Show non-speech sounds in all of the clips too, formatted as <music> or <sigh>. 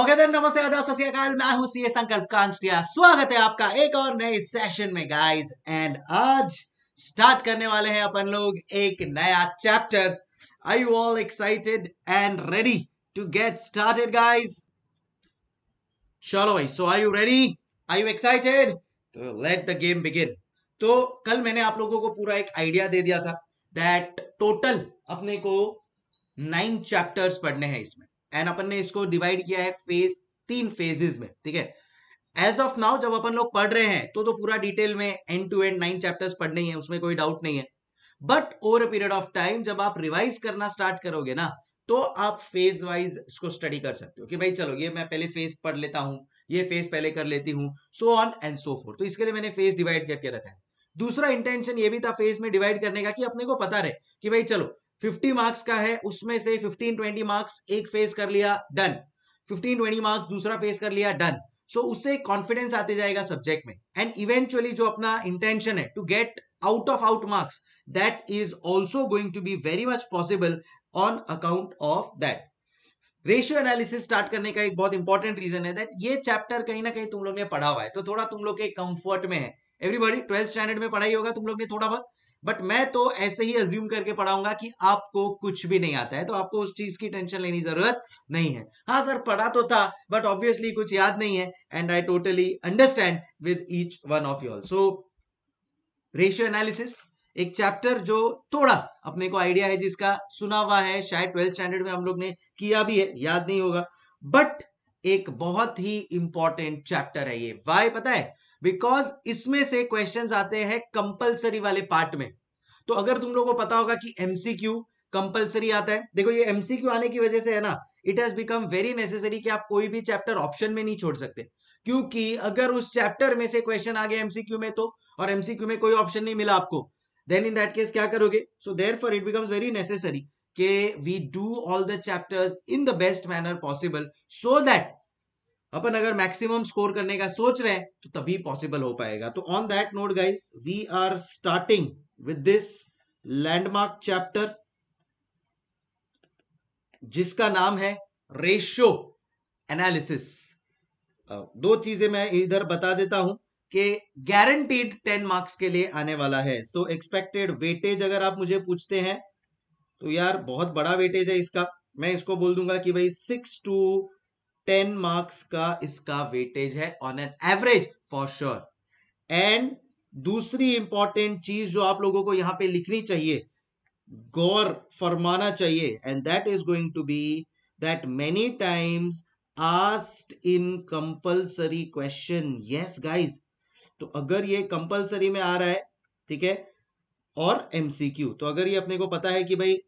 Okay then नमस्ते आदाब सत्याकाल मैं हूं सीए संकल्प कांस्टिया स्वागत है आपका एक और नए सेशन में गाइस एंड आज स्टार्ट करने वाले हैं अपन लोग एक नया chapter I you all excited and ready to get started guys चलो भाई so are you ready are you excited तो लेट द गेम बिगिन तो कल मैंने आप लोगों को पूरा एक आइडिया दे दिया था दैट टोटल अपने को नाइन चैप्टर्स पढ़ने हैं इसमें एंड अपन ने इसको डिवाइड किया है फेज तीन फेजेस में ठीक है एज ऑफ नाउ जब अपन लोग पढ़ रहे हैं तो तो पूरा डिटेल में end to end nine chapters पढ़ने ही है उसमें कोई डाउट नहीं है but over a period of time जब आप रिवाइज करना स्टार्ट करोगे ना तो आप फेज वाइज इसको स्टडी कर सकते हो कि भाई चलो ये मैं पहले फेज पढ़ लेता हूं ये फेज पहले कर लेती हूँ so on and so forth तो इसके लिए मैंने फेज डिवाइड करके रखा है दूसरा इंटेंशन ये भी था फेज में डिवाइड करने का कि अपने को पता रहे कि भाई चलो 50 मार्क्स का है उसमें से 15 20 मार्क्स एक फेस कर लिया डन 15 20 मार्क्स दूसरा फेस कर लिया डन सो so, उससे कॉन्फिडेंस आते जाएगा सब्जेक्ट में एंड इवेंचुअली जो अपना इंटेंशन है to get out of out marks that is also going to be very much possible on account of that ratio analysis start करने का एक बहुत इंपॉर्टेंट रीजन है दैट ये चैप्टर कहीं ना कहीं तुम लोग ने पढ़ा हुआ है तो थोड़ा तुम लोग के कंफर्ट में है एवरीबॉडी ट्वेल्थ स्टैंडर्ड में पढ़ाई होगा तुम लोग ने थोड़ा बहुत बट मैं तो ऐसे ही अज्यूम करके पढ़ाऊंगा कि आपको कुछ भी नहीं आता है तो आपको उस चीज की टेंशन लेने की जरूरत नहीं है हाँ सर पढ़ा तो था बट ऑब्वियसली कुछ याद नहीं है and I totally understand with each one of you'll so ratio analysis एक चैप्टर जो थोड़ा अपने को आइडिया है जिसका सुना हुआ है शायद ट्वेल्थ स्टैंडर्ड में हम लोग ने किया भी है याद नहीं होगा बट एक बहुत ही इंपॉर्टेंट चैप्टर है ये वाई पता है बिकॉज इसमें से क्वेश्चन आते हैं कंपलसरी वाले पार्ट में तो अगर तुम लोगों को पता होगा कि एमसीक्यू कंपल्सरी आता है देखो ये एमसीक्यू आने की वजह से है ना it has become very necessary कि आप कोई भी चैप्टर ऑप्शन में नहीं छोड़ सकते क्योंकि अगर उस चैप्टर में से क्वेश्चन आ गया एमसीक्यू में तो और एमसीक्यू में कोई ऑप्शन नहीं मिला आपको देन इन दैट केस क्या करोगे so therefore it becomes very necessary के we do all the chapters in the best manner possible so that अपन अगर मैक्सिमम स्कोर करने का सोच रहे हैं तो तभी पॉसिबल हो पाएगा तो on that note guys we are starting with this landmark chapter जिसका नाम है रेशियो एनालिसिस दो चीजें मैं इधर बता देता हूं कि गारंटीड टेन मार्क्स के लिए आने वाला है सो एक्सपेक्टेड वेटेज अगर आप मुझे पूछते हैं तो यार बहुत बड़ा वेटेज है इसका मैं इसको बोल दूंगा कि भाई सिक्स टू टेन मार्क्स का इसका वेटेज है on an average for sure and दूसरी इंपॉर्टेंट चीज जो आप लोगों को यहां पे लिखनी चाहिए गौर फरमाना चाहिए and that is going to be that many times asked in compulsory question yes guys तो अगर ये कंपल्सरी में आ रहा है ठीक है और एमसीक्यू तो अगर ये अपने को पता है कि भाई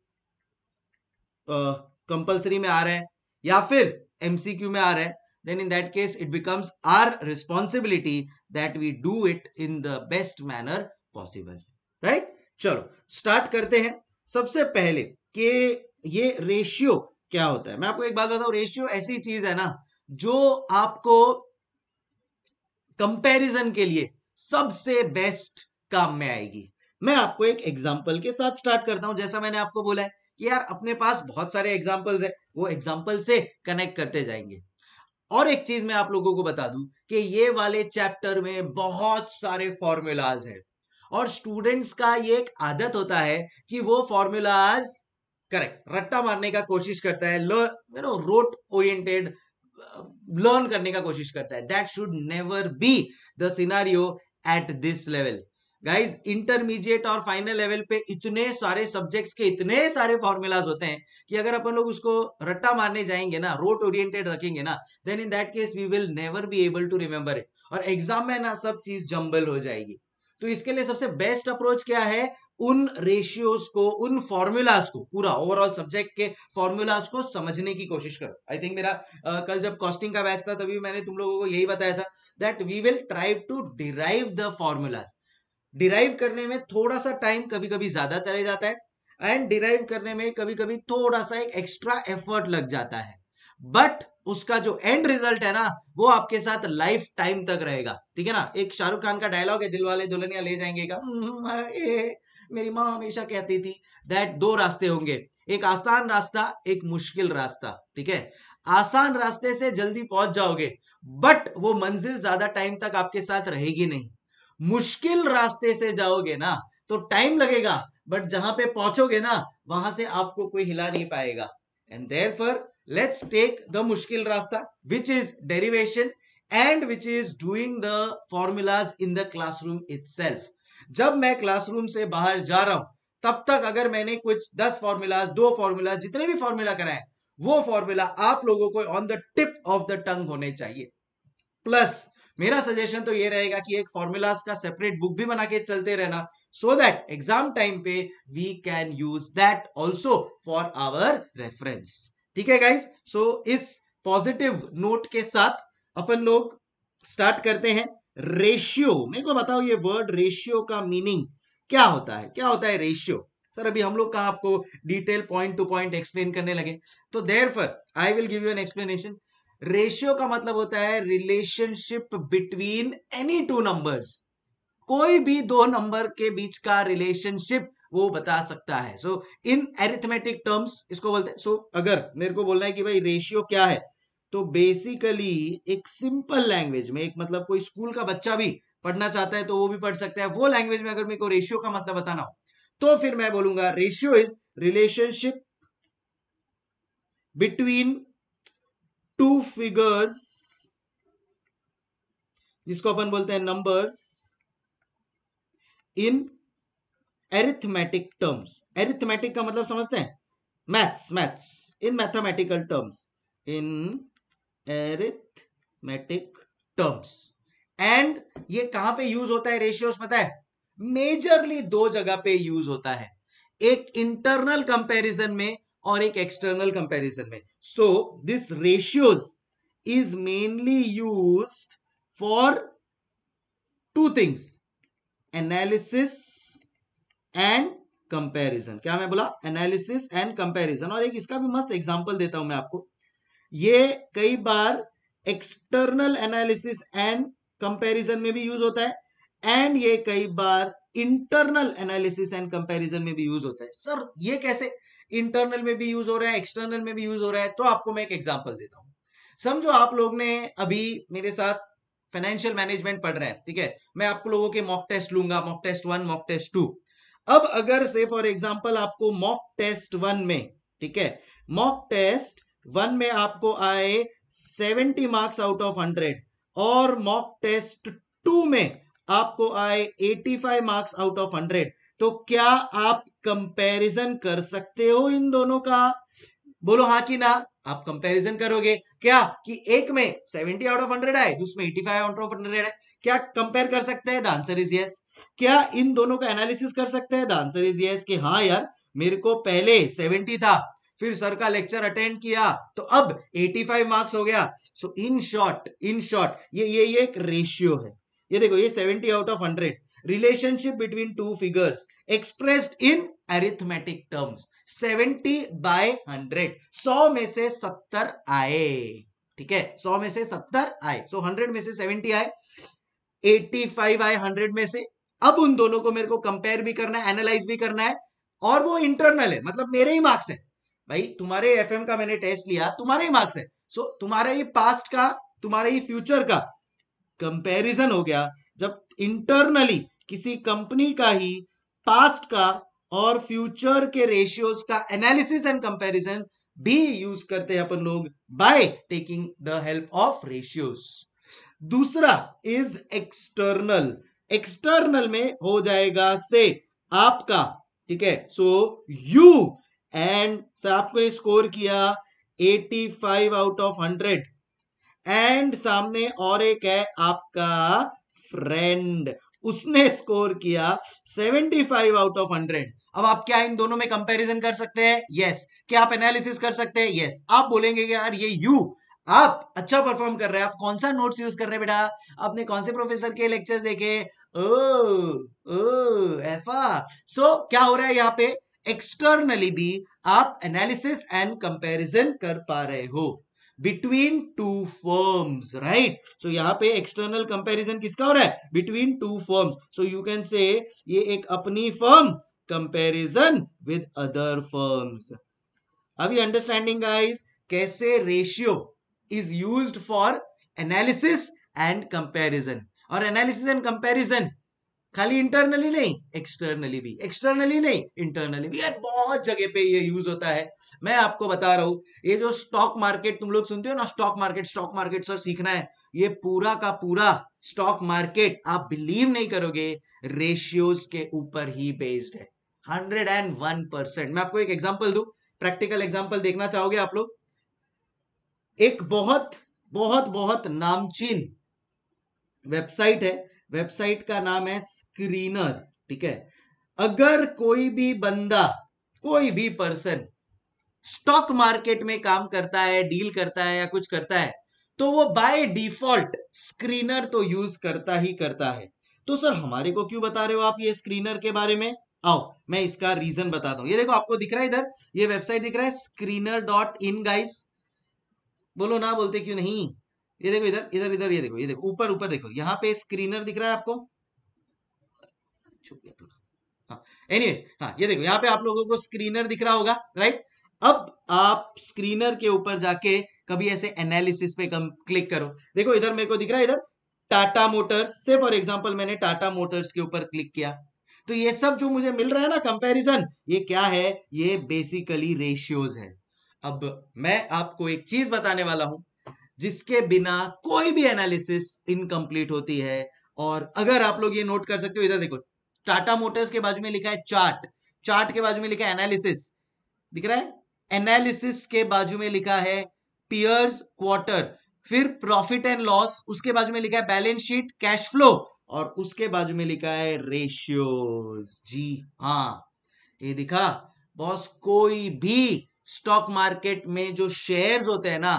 कंपल्सरी में आ रहा है या फिर MCQ में आ रहा है then in that case it becomes our responsibility that we do it in the best manner possible right चलो स्टार्ट करते हैं सबसे पहले कि ये रेशियो क्या होता है मैं आपको एक बात बताऊं रेशियो ऐसी चीज है ना जो आपको कंपैरिजन के लिए सबसे बेस्ट काम में आएगी मैं आपको एक एग्जांपल के साथ स्टार्ट करता हूं जैसा मैंने आपको बोला है कि यार अपने पास बहुत सारे एग्जांपल्स है वो एग्जाम्पल से कनेक्ट करते जाएंगे और एक चीज मैं आप लोगों को बता दूं कि ये वाले चैप्टर में बहुत सारे फॉर्मूलाज हैं और स्टूडेंट्स का ये एक आदत होता है कि वो फॉर्मूलाज करेक्ट रट्टा मारने का कोशिश करता है you know rote oriented learn करने का कोशिश करता है that should never be the scenario at this level guys intermediate और फाइनल लेवल पे इतने सारे सब्जेक्ट्स के इतने सारे फॉर्मूलाज होते हैं कि अगर अपन लोग उसको रट्टा मारने जाएंगे ना रोट ओरिएंटेड रखेंगे ना then in that case we will never be able to remember it और एग्जाम में ना सब चीज जम्बल हो जाएगी तो इसके लिए सबसे बेस्ट अप्रोच क्या है उन रेशियोज को उन फॉर्मूलाज को पूरा ओवरऑल सब्जेक्ट के फॉर्मूलाज को समझने की कोशिश करो आई थिंक मेरा आ, कल जब कॉस्टिंग का बैच था तभी मैंने तुम लोगों को यही बताया था that we will try to derive the formulas derive करने में थोड़ा सा टाइम कभी कभी ज्यादा चले जाता है एंड डिराइव करने में कभी कभी थोड़ा सा एक एक्स्ट्रा एफर्ट लग जाता है बट उसका जो एंड रिजल्ट है ना वो आपके साथ लाइफ टाइम तक रहेगा ठीक है ना एक शाहरुख खान का डायलॉग है दिल वाले दुल्हनिया ले जाएंगे का हम्म, मेरी माँ हमेशा कहती थी दैट दो रास्ते होंगे एक आसान रास्ता एक मुश्किल रास्ता ठीक है आसान रास्ते से जल्दी पहुंच जाओगे बट वो मंजिल ज्यादा टाइम तक आपके साथ रहेगी नहीं मुश्किल रास्ते से जाओगे ना तो टाइम लगेगा बट जहां पे पहुंचोगे ना वहां से आपको कोई हिला नहीं पाएगा and therefore let's take the मुश्किल रास्ता which is derivation and which is doing the formulas in the classroom it's जब मैं क्लासरूम से बाहर जा रहा हूं तब तक अगर मैंने कुछ दस फॉर्मूलाज दो फॉर्मूलाज जितने भी फॉर्मूला कराए वो फॉर्मूला आप लोगों को on the tip of the tongue होने चाहिए प्लस मेरा सजेशन तो ये रहेगा कि एक फॉर्मूलाज का सेपरेट बुक भी बना के चलते रहना सो दैट एग्जाम टाइम पे we can use that also for our reference ठीक है गाइज सो so, इस पॉजिटिव नोट के साथ अपन लोग स्टार्ट करते हैं रेशियो मेरे को बताओ ये वर्ड रेशियो का मीनिंग क्या होता है क्या होता है रेशियो सर अभी हम लोग कहा आपको detail point to point explain करने लगे तो therefore I will give you an explanation ratio का मतलब होता है relationship between any two numbers कोई भी दो नंबर के बीच का रिलेशनशिप वो बता सकता है सो इन एरिथमेटिक टर्म्स इसको बोलते हैं सो so, अगर मेरे को बोलना है कि भाई रेशियो क्या है तो बेसिकली एक सिंपल लैंग्वेज में एक मतलब कोई स्कूल का बच्चा भी पढ़ना चाहता है तो वो भी पढ़ सकता है वो लैंग्वेज में अगर मेरे को रेशियो का मतलब बताना हो तो फिर मैं बोलूंगा ratio is relationship between two figures जिसको अपन बोलते हैं numbers in arithmetic terms arithmetic का मतलब समझते हैं maths maths in mathematical terms in arithmetic terms and ये कहां पे यूज होता है रेशियोस पता है मेजरली दो जगह पे यूज होता है एक इंटरनल कंपैरिजन में और एक एक्सटर्नल कंपैरिजन में so this ratios is mainly used for two things analysis and comparison क्या मैं बोला एनालिसिस एंड कंपैरिजन और एक इसका भी मस्त एग्जांपल देता हूं मैं आपको ये कई बार एक्सटर्नल एनालिसिस एंड कंपैरिजन में भी यूज होता है एंड ये कई बार इंटरनल एनालिसिस एंड कंपैरिजन में भी यूज होता है सर ये कैसे इंटरनल में भी यूज हो रहा है एक्सटर्नल में भी यूज हो रहा है तो आपको मैं एक एग्जाम्पल देता हूँ समझो आप लोग ने अभी मेरे साथ फाइनेंशियल मैनेजमेंट पढ़ रहे हैं ठीक है मैं आपको लोगों के मॉक टेस्ट लूंगा mock test one mock test two अब अगर से फॉर एग्जाम्पल आपको मॉक टेस्ट वन में ठीक है मॉक टेस्ट वन में आपको आए seventy marks out of hundred और मॉक टेस्ट टू में आपको आए eighty five marks out of hundred तो क्या आप कंपैरिजन कर सकते हो इन दोनों का बोलो हाँ कि ना आप कंपैरिजन करोगे क्या कि एक में सेवेंटी आउट ऑफ हंड्रेड आए दूसरे में फाइव आउट ऑफ हंड्रेड है क्या कंपेयर कर सकते हैं द आंसर इज यस क्या इन दोनों का एनालिसिस कर सकते हैं द आंसर इज यस कि हाँ यार मेरे को पहले सेवेंटी था फिर सर का लेक्चर अटेंड किया तो अब 85 मार्क्स हो गया सो इन शॉर्ट इन शॉर्ट ये ये ये एक रेशियो है ये देखो ये 70 out of relationship between two figures expressed in arithmetic terms 70 by 100 सौ में से 70 आए ठीक है 100 में से 70 आए सो so 100 में से 70 आए 85 आए 100 में से अब उन दोनों को मेरे को कंपेयर भी करना है एनालाइज भी करना है और वो इंटरनल है मतलब मेरे ही मार्क्स है भाई तुम्हारे एफ का मैंने टेस्ट लिया तुम्हारे ही मार्क्स है सो so, तुम्हारे ही पास्ट का तुम्हारे ही फ्यूचर का कंपैरिजन हो गया जब इंटरनली किसी कंपनी का ही पास्ट का और फ्यूचर के रेशियोज का एनालिसिस एंड कंपैरिजन भी यूज करते हैं अपन लोग by taking the help of ratios दूसरा इज एक्सटर्नल एक्सटर्नल में हो जाएगा से आपका ठीक है सो यू एंड सर आपको स्कोर किया 85 आउट ऑफ हंड्रेड एंड सामने और एक है आपका फ्रेंड उसने स्कोर किया 75 आउट ऑफ हंड्रेड अब आप क्या इन दोनों में कंपैरिजन कर सकते हैं यस क्या आप एनालिसिस कर सकते हैं यस आप बोलेंगे कि यार ये यू आप अच्छा परफॉर्म कर रहे हैं आप कौन सा नोट्स यूज कर रहे हैं बेटा आपने कौन से प्रोफेसर के लेक्चर्स देखे ओ ओ एफा सो so, क्या हो रहा है यहाँ पे एक्सटर्नली भी आप एनालिसिस एंड कंपेरिजन कर पा रहे हो between two firms right so यहाँ पे एक्सटर्नल कंपैरिजन किसका हो रहा है between two firms so you can say ये एक अपनी firm comparison with other firms अभी अंडरस्टैंडिंग गाइस कैसे ratio is used for analysis and comparison और एनालिसिस एंड कंपैरिजन खाली इंटरनली नहीं एक्सटर्नली भी एक्सटर्नली नहीं इंटरनली भी यार बहुत जगह पे ये यूज होता है मैं आपको बता रहा हूं ये जो स्टॉक मार्केट तुम लोग सुनते हो ना stock market stock market sir सीखना है ये पूरा का पूरा स्टॉक मार्केट आप बिलीव नहीं करोगे रेशियोज के ऊपर ही बेस्ड है हंड्रेड एंड वन परसेंट मैं आपको एक एग्जाम्पल दू प्रैक्टिकल एग्जाम्पल देखना चाहोगे आप लोग एक बहुत बहुत बहुत नामचीन वेबसाइट है वेबसाइट का नाम है स्क्रीनर ठीक है अगर कोई भी बंदा कोई भी पर्सन स्टॉक मार्केट में काम करता है डील करता है या कुछ करता है तो वो बाय डिफॉल्ट स्क्रीनर तो यूज करता ही करता है तो सर हमारे को क्यों बता रहे हो आप ये स्क्रीनर के बारे में आओ मैं इसका रीजन बताता हूं ये देखो आपको दिख रहा है इधर ये वेबसाइट दिख रहा है स्क्रीनर डॉट इन गाइस बोलो ना बोलते क्यों नहीं ये देखो इधर इधर इधर ये देखो ये देखो ऊपर ऊपर देखो यहाँ पे स्क्रीनर दिख रहा है आपको छुप गया थोड़ा हाँ हाँ ये देखो यहाँ पे आप लोगों को स्क्रीनर दिख रहा होगा राइट अब आप स्क्रीनर के ऊपर जाके कभी ऐसे एनालिसिस पे कम क्लिक करो देखो इधर मेरे को दिख रहा है इधर टाटा मोटर्स से फॉर एग्जाम्पल मैंने टाटा मोटर्स के ऊपर क्लिक किया तो ये सब जो मुझे मिल रहा है ना कंपैरिजन ये क्या है ये बेसिकली रेशियोज है अब मैं आपको एक चीज बताने वाला हूं जिसके बिना कोई भी एनालिसिस इनकम्प्लीट होती है और अगर आप लोग ये नोट कर सकते हो इधर देखो टाटा मोटर्स के बाजू में लिखा है चार्ट चार्ट के बाजू में लिखा है एनालिसिस दिख रहा है एनालिसिस के बाजू में लिखा है पियर्स क्वार्टर फिर प्रॉफिट एंड लॉस उसके बाजू में लिखा है बैलेंस शीट कैश फ्लो और उसके बाजू में लिखा है रेशियोज जी हाँ ये दिखा बॉस कोई भी स्टॉक मार्केट में जो शेयर्स होते हैं ना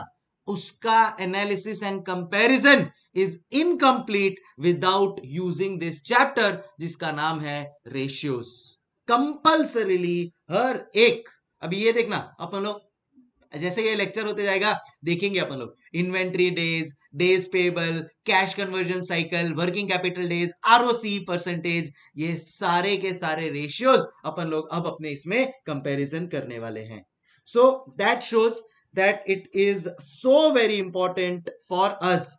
उसका analysis and comparison is incomplete without using this chapter जिसका नाम है रेशियोज कंपल्सरीली हर एक अभी ये देखना अपन लोग जैसे ये लेक्चर होते जाएगा देखेंगे अपन लोग inventory days days payable cash conversion cycle working capital days ROC percentage ये सारे के सारे रेशियोज अपन लोग अब अपने इसमें कंपैरिजन करने वाले हैं so that shows that it is so very important for us.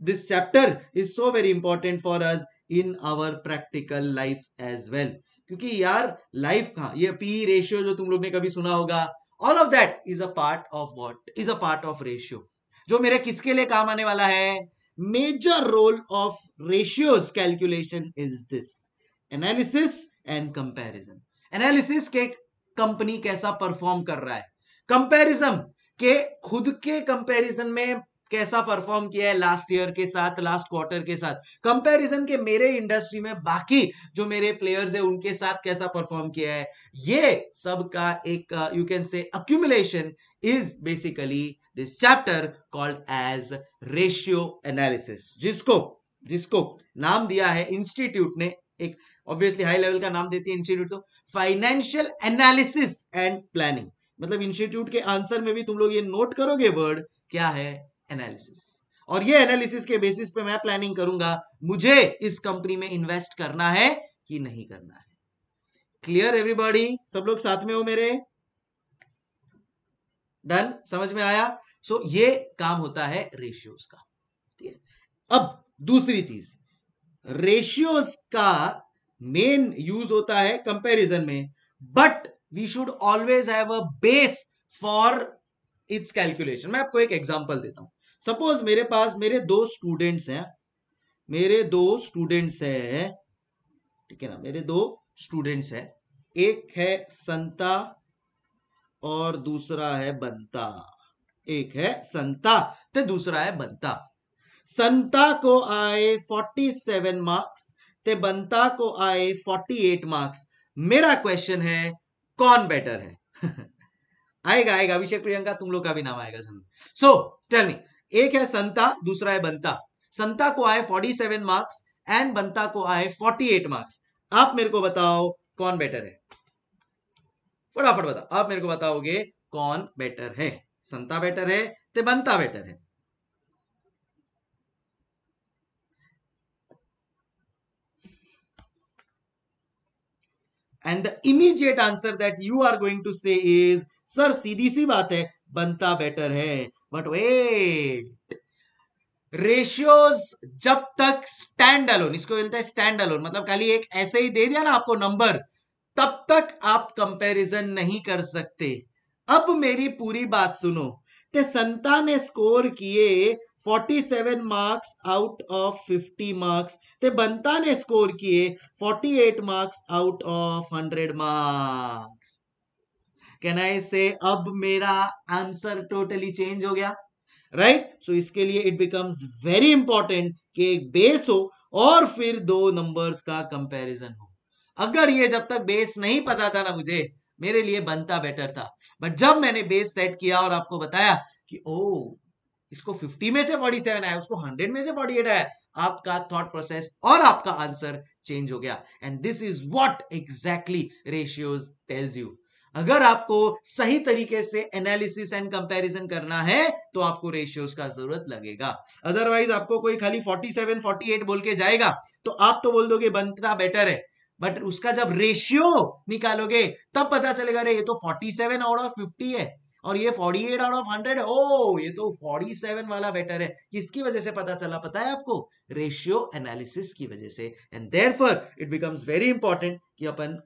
This chapter is so very important for us in our practical life as well. क्योंकि यार लाइफ का ये पी रेशियो जो तुम लोग ने कभी सुना होगा all of that is a part of what is a part of ratio जो मेरे किसके लिए काम आने वाला है major role of ratios calculation is this analysis and comparison analysis के कंपनी कैसा परफॉर्म कर रहा है कंपैरिजन के खुद के कंपैरिजन में कैसा परफॉर्म किया है लास्ट ईयर के साथ लास्ट क्वार्टर के साथ कंपैरिजन के मेरे इंडस्ट्री में बाकी जो मेरे प्लेयर्स है उनके साथ कैसा परफॉर्म किया है ये सब का एक you can say accumulation is basically this chapter called as ratio analysis जिसको जिसको नाम दिया है इंस्टीट्यूट ने एक ऑब्वियसली हाई लेवल का नाम देती है इंस्टीट्यूट तो फाइनेंशियल एनालिसिस एंड प्लानिंग मतलब इंस्टीट्यूट के आंसर में भी तुम लोग ये नोट करोगे वर्ड क्या है एनालिसिस और ये एनालिसिस के बेसिस पे मैं प्लानिंग करूंगा मुझे इस कंपनी में इन्वेस्ट करना है कि नहीं करना है क्लियर एवरीबॉडी सब लोग साथ में हो मेरे डन समझ में आया सो so, ये काम होता है रेशियोज का ठीक है अब दूसरी चीज रेशियोज का मेन यूज होता है कंपैरिजन में but we should always have a base for its calculation मैं आपको एक एग्जांपल देता हूं सपोज मेरे पास मेरे दो स्टूडेंट्स हैं मेरे दो स्टूडेंट्स हैं ठीक है ना मेरे दो स्टूडेंट्स हैं एक है संता और दूसरा है बंता एक है संता तो दूसरा है बंता संता को आए 47 मार्क्स ते बंता को आए 48 मार्क्स मेरा क्वेश्चन है कौन बेटर है <laughs> आएगा आएगा अभिषेक प्रियंका तुम लोग का भी नाम आएगा सुनो सो टेल मी एक है संता दूसरा है बंता संता को आए 47 मार्क्स एंड बंता को आए 48 मार्क्स आप मेरे को बताओ कौन बेटर है फटाफट बताओ आप मेरे को बताओगे कौन बेटर है संता बेटर है ते तो बंता बेटर है and the immediate answer that you are going to say is sir सीधी सी बात है बनता बेटर है बट वेट रेशियोज जब तक स्टैंड अलोन इसको बोलते हैं स्टैंड अलोन मतलब खाली एक ऐसे ही दे दिया ना आपको नंबर तब तक आप कंपैरिजन नहीं कर सकते अब मेरी पूरी बात सुनो ते संता ने स्कोर किए forty seven marks out of fifty marks ते ने स्कोर किए forty eight marks out of hundred marks can I say अब मेरा आंसर टोटली चेंज हो गया राइट right? सो so, इसके लिए इट बिकम्स वेरी इंपॉर्टेंट कि एक बेस हो और फिर दो नंबर्स का कंपैरिजन हो अगर ये जब तक बेस नहीं पता था ना मुझे मेरे लिए बनता बेटर था बट जब मैंने बेस सेट किया और आपको बताया कि ओ oh, इसको 50 में से 47 आया उसको 100 में से 48 आया आपका थॉट प्रोसेस और आपका आंसर चेंज हो गया and this is what exactly ratios tells you अगर आपको सही तरीके से एनालिसिस एंड कंपैरिजन करना है तो आपको रेशियोज का जरूरत लगेगा अदरवाइज आपको कोई खाली 47 48 बोल के जाएगा तो आप तो बोल दोगे बनता बेटर है बट उसका जब रेशियो निकालोगे तब पता चलेगा रे ये तो 47 सेवन आउट ऑफ फिफ्टी है और ये 48 आउट ऑफ हंड्रेड ओ ये तो 47 वाला बेटर है किसकी वजह से पता चला पता है आपको रेशियो एनालिसिस की वजह से and for it becomes very important कि अपन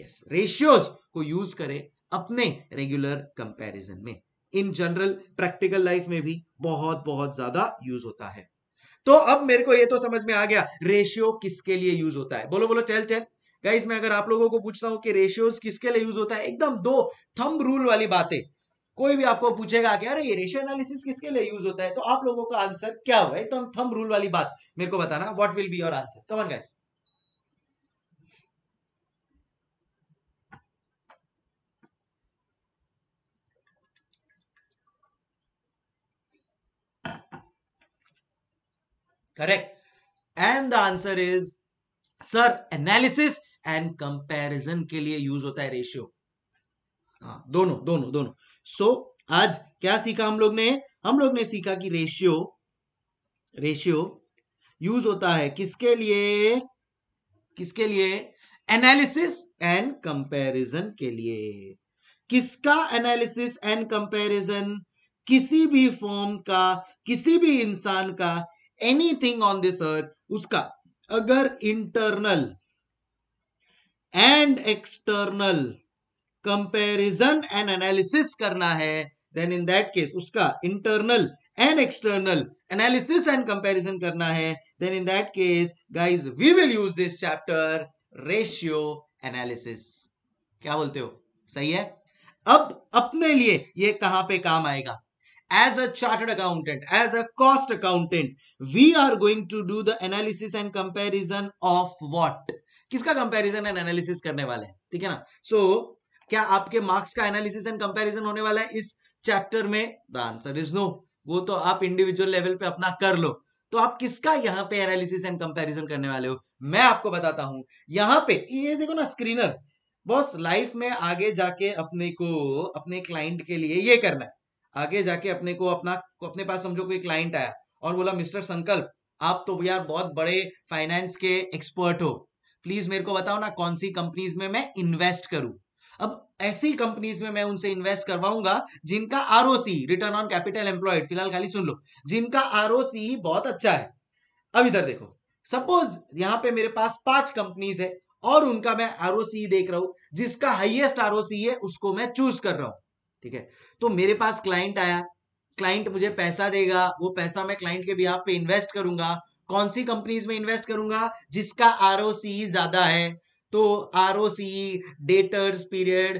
यस रेशियोज को यूज करें अपने रेगुलर कंपेरिजन में इन जनरल प्रैक्टिकल लाइफ में भी बहुत बहुत ज्यादा यूज होता है तो अब मेरे को ये तो समझ में आ गया रेशियो किसके लिए यूज होता है बोलो बोलो चल चल गाइज मैं अगर आप लोगों को पूछता हूं कि रेशियोज किसके लिए यूज होता है एकदम दो थंब रूल वाली बातें कोई भी आपको पूछेगा कि अरे ये रेशियो एनालिसिस किसके लिए यूज होता है तो आप लोगों का आंसर क्या होगा एकदम थम रूल वाली बात मेरे को बताना what will be your answer on guys correct and the answer is sir analysis and comparison के लिए यूज होता है रेशियो हाँ दोनों दोनों दोनों सो so, आज क्या सीखा हम लोग ने हम लोग ने सीखा कि रेशियो रेशियो यूज होता है किसके लिए किसके लिए एनालिसिस एंड कंपैरिजन के लिए किसका एनालिसिस एंड कंपैरिजन किसी भी फॉर्म का किसी भी इंसान का एनीथिंग ऑन दिस अर्थ उसका अगर internal and external comparison and analysis करना है देन इन दैट केस उसका internal and external analysis and comparison करना है then in that case guys we will use this chapter ratio analysis क्या बोलते हो सही है अब अपने लिए ये कहां पे काम आएगा as a chartered accountant as a cost accountant we are going to do the analysis and comparison of what किसका कंपैरिजन एंड एनालिसिस करने वाले हैं ठीक है ना सो क्या आपके मार्क्स का एनालिसिस एंड कंपैरिजन होने वाला है इस चैप्टर में द आंसर इज नो वो तो आप इंडिविजुअल लेवल पे अपना कर लो तो आप किसका यहाँ पे एनालिसिस एंड कंपैरिजन करने वाले हो मैं आपको बताता हूं यहाँ पे ये देखो ना स्क्रीनर बॉस लाइफ में आगे जाके अपने को अपने क्लाइंट के लिए ये करना है आगे जाके अपने को अपना अपने पास समझो कोई क्लाइंट आया और बोला मिस्टर संकल्प आप तो यार बहुत बड़े फाइनेंस के एक्सपर्ट हो प्लीज मेरे को बताओ ना कौन सी कंपनीज में मैं इन्वेस्ट करूं अब ऐसी कंपनीज में मैं उनसे इन्वेस्ट करवाऊंगा जिनका ROC return on capital employed फिलहाल खाली सुन लो जिनका आरओसी बहुत अच्छा है अब इधर देखो सपोज यहां पे मेरे पास पांच कंपनीज है और उनका मैं आरओसी देख रहा हूं जिसका हाईएस्ट आरओसी है उसको मैं चूज कर रहा हूं ठीक है तो मेरे पास क्लाइंट आया क्लाइंट मुझे पैसा देगा वो पैसा मैं क्लाइंट के बिहाफ पे इन्वेस्ट करूंगा कौन सी कंपनीज में इन्वेस्ट करूंगा जिसका आरओसी ज्यादा है तो R O C debtors period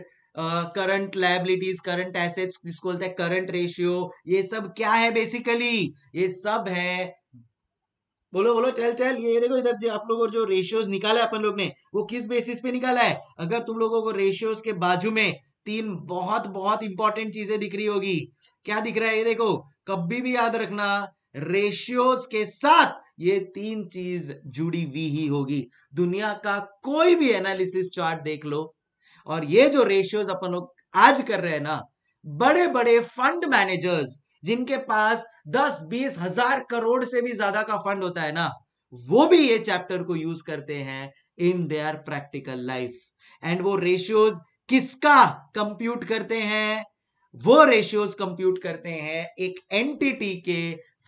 current liabilities current assets जिसको बोलते हैं करंट रेशियो ये सब क्या है बेसिकली ये सब है बोलो बोलो चल चल ये देखो इधर जो आप लोगों जो रेशियोज निकाला है अपन लोग ने वो किस बेसिस पे निकाला है अगर तुम लोगों को रेशियोज के बाजू में तीन बहुत बहुत इंपॉर्टेंट चीजें दिख रही होगी क्या दिख रहा है ये देखो कभी भी याद रखना रेशियोज के साथ ये तीन चीज जुड़ी हुई ही होगी दुनिया का कोई भी एनालिसिस चार्ट देख लो और ये जो रेशियोज अपन लोग आज कर रहे हैं ना बड़े बड़े फंड मैनेजर्स जिनके पास दस बीस हजार करोड़ से भी ज्यादा का फंड होता है ना वो भी ये चैप्टर को यूज करते हैं in their practical life and वो रेशियोज किसका कंप्यूट करते हैं वो रेशियोज कंप्यूट करते हैं एक एंटिटी के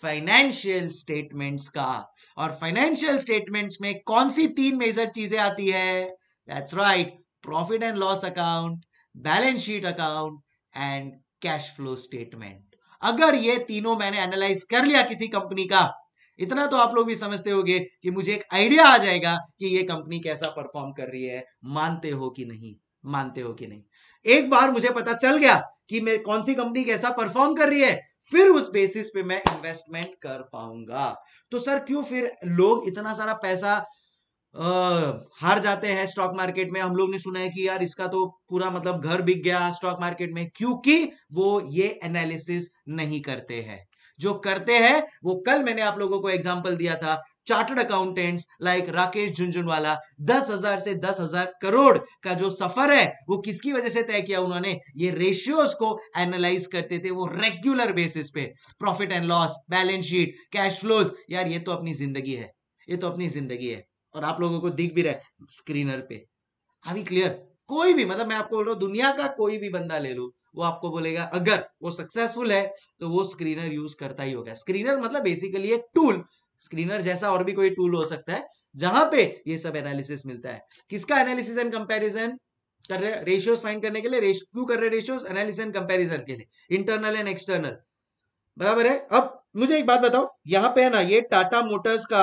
फाइनेंशियल स्टेटमेंट्स का और फाइनेंशियल स्टेटमेंट्स में कौन सी तीन मेजर चीजें आती है that's right profit and loss account balance sheet account and cash flow statement अगर ये तीनों मैंने एनालाइज कर लिया किसी कंपनी का इतना तो आप लोग भी समझते होंगे कि मुझे एक आइडिया आ जाएगा कि ये कंपनी कैसा परफॉर्म कर रही है मानते हो कि नहीं मानते हो कि नहीं एक बार मुझे पता चल गया कि मेरे कौन सी कंपनी कैसा परफॉर्म कर रही है फिर उस बेसिस पे मैं इन्वेस्टमेंट कर पाऊंगा तो सर क्यों फिर लोग इतना सारा पैसा आ, हार जाते हैं स्टॉक मार्केट में हम लोग ने सुना है कि यार इसका तो पूरा मतलब घर बिक गया स्टॉक मार्केट में क्योंकि वो ये एनालिसिस नहीं करते हैं जो करते हैं वो कल मैंने आप लोगों को एग्जाम्पल दिया था chartered accountants like Rakesh Jhunjhunwala दस हजार से दस हजार करोड़ का जो सफर है वो किसकी वजह से तय किया उन्होंने ये रेशियोज को एनालाइज करते थे वो रेगुलर बेसिस पे profit and loss balance sheet cash flows यार ये तो अपनी जिंदगी है ये तो अपनी जिंदगी है और आप लोगों को दिख भी रहा है स्क्रीनर पे अभी क्लियर कोई भी मतलब मैं आपको बोल रहा हूँ दुनिया का कोई भी बंदा ले लो वो आपको बोलेगा अगर वो सक्सेसफुल है तो वो स्क्रीनर यूज करता ही होगा स्क्रीनर मतलब बेसिकली एक टूल स्क्रीनर जैसा और भी कोई टूल हो सकता है जहां पे ये सब एनालिसिस मिलता है किसका एनालिसिस एंड कंपैरिजन कर रहे रेशियोज फाइंड करने के लिए क्यों कर रहे रेशियोज एनालिसिस एंड कंपैरिजन के लिए इंटरनल एंड एक्सटर्नल बराबर है अब मुझे एक बात बताओ यहां पे है ना ये टाटा मोटर्स का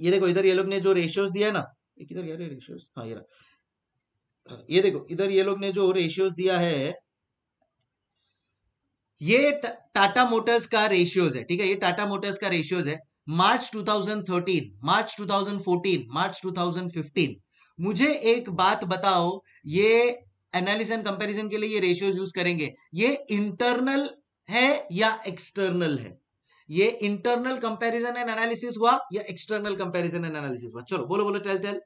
ये देखो इधर ये लोग ने जो रेशियोज दिया ना ना इधर यार रेशियोज हाँ ये ये देखो इधर ये लोग ने जो रेशियोज दिया है ये टाटा मोटर्स का रेशियोज है ठीक है ये टाटा मोटर्स का रेशियोज है मार्च 2013 मार्च 2014 मार्च 2015 मुझे एक बात बताओ ये एनालिस एंड कंपेरिजन के लिए ये रेशियोज यूज करेंगे ये इंटरनल है या एक्सटर्नल है ये इंटरनल कंपैरिजन एंड एनालिसिस हुआ या एक्सटर्नल कंपैरिजन एंड एनालिसिस हुआ चलो बोलो बोलो चल चल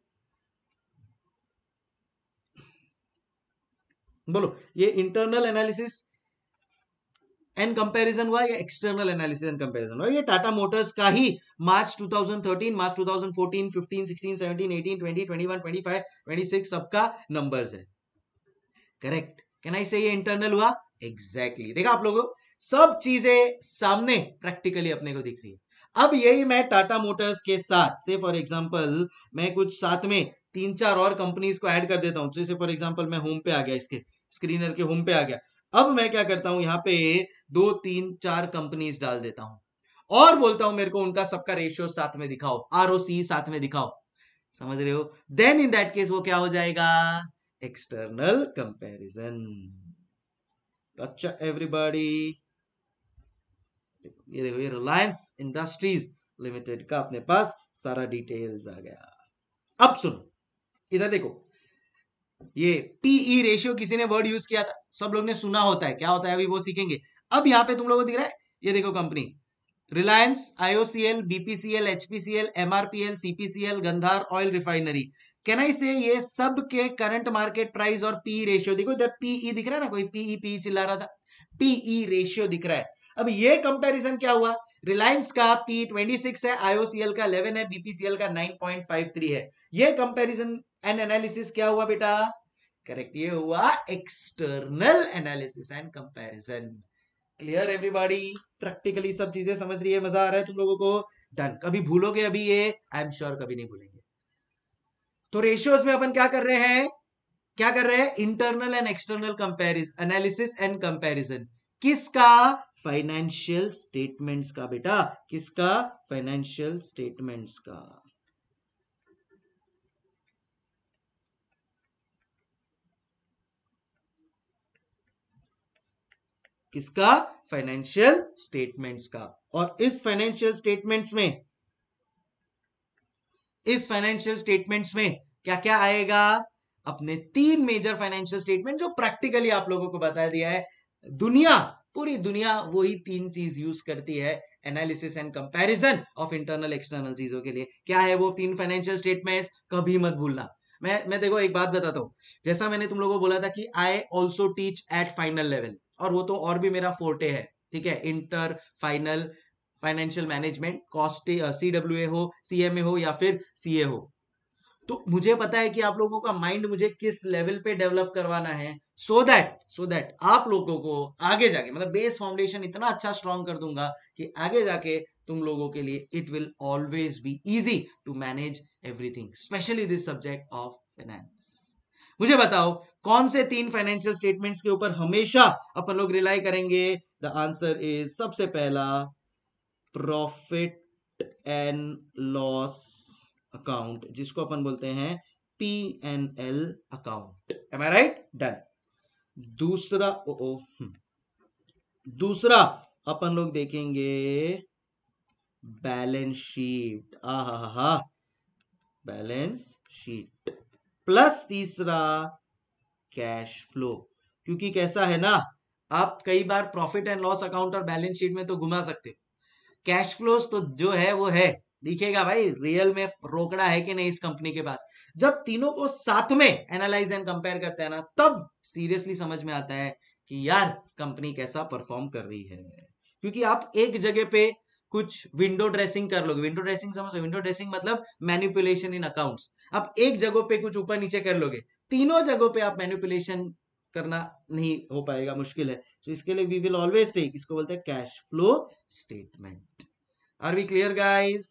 बोलो ये इंटरनल एनालिसिस एंड कंपैरिजन हुआ या एक्सटर्नल एनालिसिस एंड कंपैरिजन हुआ ये टाटा मोटर्स का ही मार्च 2013 मार्च 2014 15 16 17 18 20 21 25 26 सबका नंबर्स है करेक्ट कैन आई से ये इंटरनल हुआ एग्जैक्टली exactly. देखा आप लोगों सब चीजें सामने प्रैक्टिकली अपने को दिख रही है अब यही मैं टाटा मोटर्स के साथ से फॉर एग्जांपल मैं कुछ साथ में तीन चार और कंपनीज को ऐड कर देता हूं जैसे फॉर एग्जांपल मैं होम पे आ गया इसके स्क्रीनर के होम पे आ गया अब मैं क्या करता हूं यहां पे दो तीन चार कंपनीज डाल देता हूं और बोलता हूं मेरे को उनका सबका रेशियो साथ में दिखाओ आर साथ में दिखाओ समझ रहे हो देन इन दैट केस वो क्या हो जाएगा एक्सटर्नल कंपेरिजन अच्छा एवरीबॉडी ये देखो ये रिलायंस इंडस्ट्रीज लिमिटेड का अपने पास सारा डिटेल्स आ गया अब सुनो इधर देखो ये पीई रेशियो e किसी ने वर्ड यूज किया था सब लोग ने सुना होता है क्या होता है अभी वो सीखेंगे अब यहाँ पे तुम लोगों को दिख रहा है ये देखो company Reliance IOCL BPCL HPCL MRPL CPCL Gandhar Oil Refinery can I say ये सब के करंट मार्केट प्राइस और पीई रेशियो e देखो इधर पीई e दिख रहा है ना कोई पीई पीई चिल्ला रहा था पीई रेशियो दिख रहा है अब ये कंपैरिजन क्या हुआ रिलायंस का पी ट्वेंटी सिक्स है आईओसीएल का इलेवन है बीपीसीएल का नाइन पॉइंट फाइव थ्री है ये कंपैरिजन एंड एनालिसिस क्या हुआ बेटा करेक्ट ये हुआ external analysis and comparison clear everybody practically सब चीजें समझ रही है मजा आ रहा है तुम लोगों को डन कभी भूलोगे अभी ये आई एम श्योर कभी नहीं भूलेंगे तो रेशियोज में अपन क्या कर रहे हैं क्या कर रहे हैं internal and external comparison analysis and comparison किसका फाइनेंशियल स्टेटमेंट्स का बेटा किसका फाइनेंशियल स्टेटमेंट्स का किसका फाइनेंशियल स्टेटमेंट्स का और इस फाइनेंशियल स्टेटमेंट्स में इस फाइनेंशियल स्टेटमेंट्स में क्या क्या आएगा अपने तीन मेजर फाइनेंशियल स्टेटमेंट जो प्रैक्टिकली आप लोगों को बता दिया है दुनिया पूरी दुनिया वही तीन चीज यूज करती है analysis and comparison of internal external चीजों के लिए क्या है वो तीन फाइनेंशियल स्टेटमेंट्स कभी मत भूलना मैं मैं देखो एक बात बताता हूं जैसा मैंने तुम लोगों को बोला था कि I also teach at final level और वो तो और भी मेरा फोर्टे है ठीक है inter final financial management cost C W हो सी एम ए हो या फिर सी ए हो तो मुझे पता है कि आप लोगों का माइंड मुझे किस लेवल पे डेवलप करवाना है सो दैट सो दैट आप लोगों को आगे जाके मतलब बेस फाउंडेशन इतना अच्छा स्ट्रॉन्ग कर दूंगा कि आगे जाके तुम लोगों के लिए it will always be easy to manage everything specially this subject of finance मुझे बताओ कौन से तीन फाइनेंशियल स्टेटमेंट्स के ऊपर हमेशा अपन लोग रिलाई करेंगे द आंसर इज सबसे पहला प्रॉफिट एंड लॉस अकाउंट जिसको अपन बोलते हैं P N L account am I right done दूसरा ओ, ओ हम्म. दूसरा अपन लोग देखेंगे बैलेंस शीट आ हा हा बैलेंस शीट प्लस तीसरा कैश फ्लो क्योंकि कैसा है ना आप कई बार प्रॉफिट एंड लॉस अकाउंट और बैलेंस शीट में तो घुमा सकते कैश फ्लोस तो जो है वो है दिखेगा भाई रियल में रोकड़ा है कि नहीं इस कंपनी के पास जब तीनों को साथ में एनालाइज एंड कंपेयर करते हैं ना तब सीरियसली समझ में आता है कि यार कंपनी कैसा परफॉर्म कर रही है क्योंकि आप एक जगह पे कुछ विंडो ड्रेसिंग कर लोगे विंडो ड्रेसिंग समझो विंडो ड्रेसिंग मतलब मैनिपुलेशन इन अकाउंट्स आप एक जगह पे कुछ ऊपर नीचे कर लोगे तीनों जगहों पे आप मैनिपुलेशन करना नहीं हो पाएगा मुश्किल है सो so, इसके लिए वी विल ऑलवेज टेक इसको बोलते हैं cash flow statement are we clear guys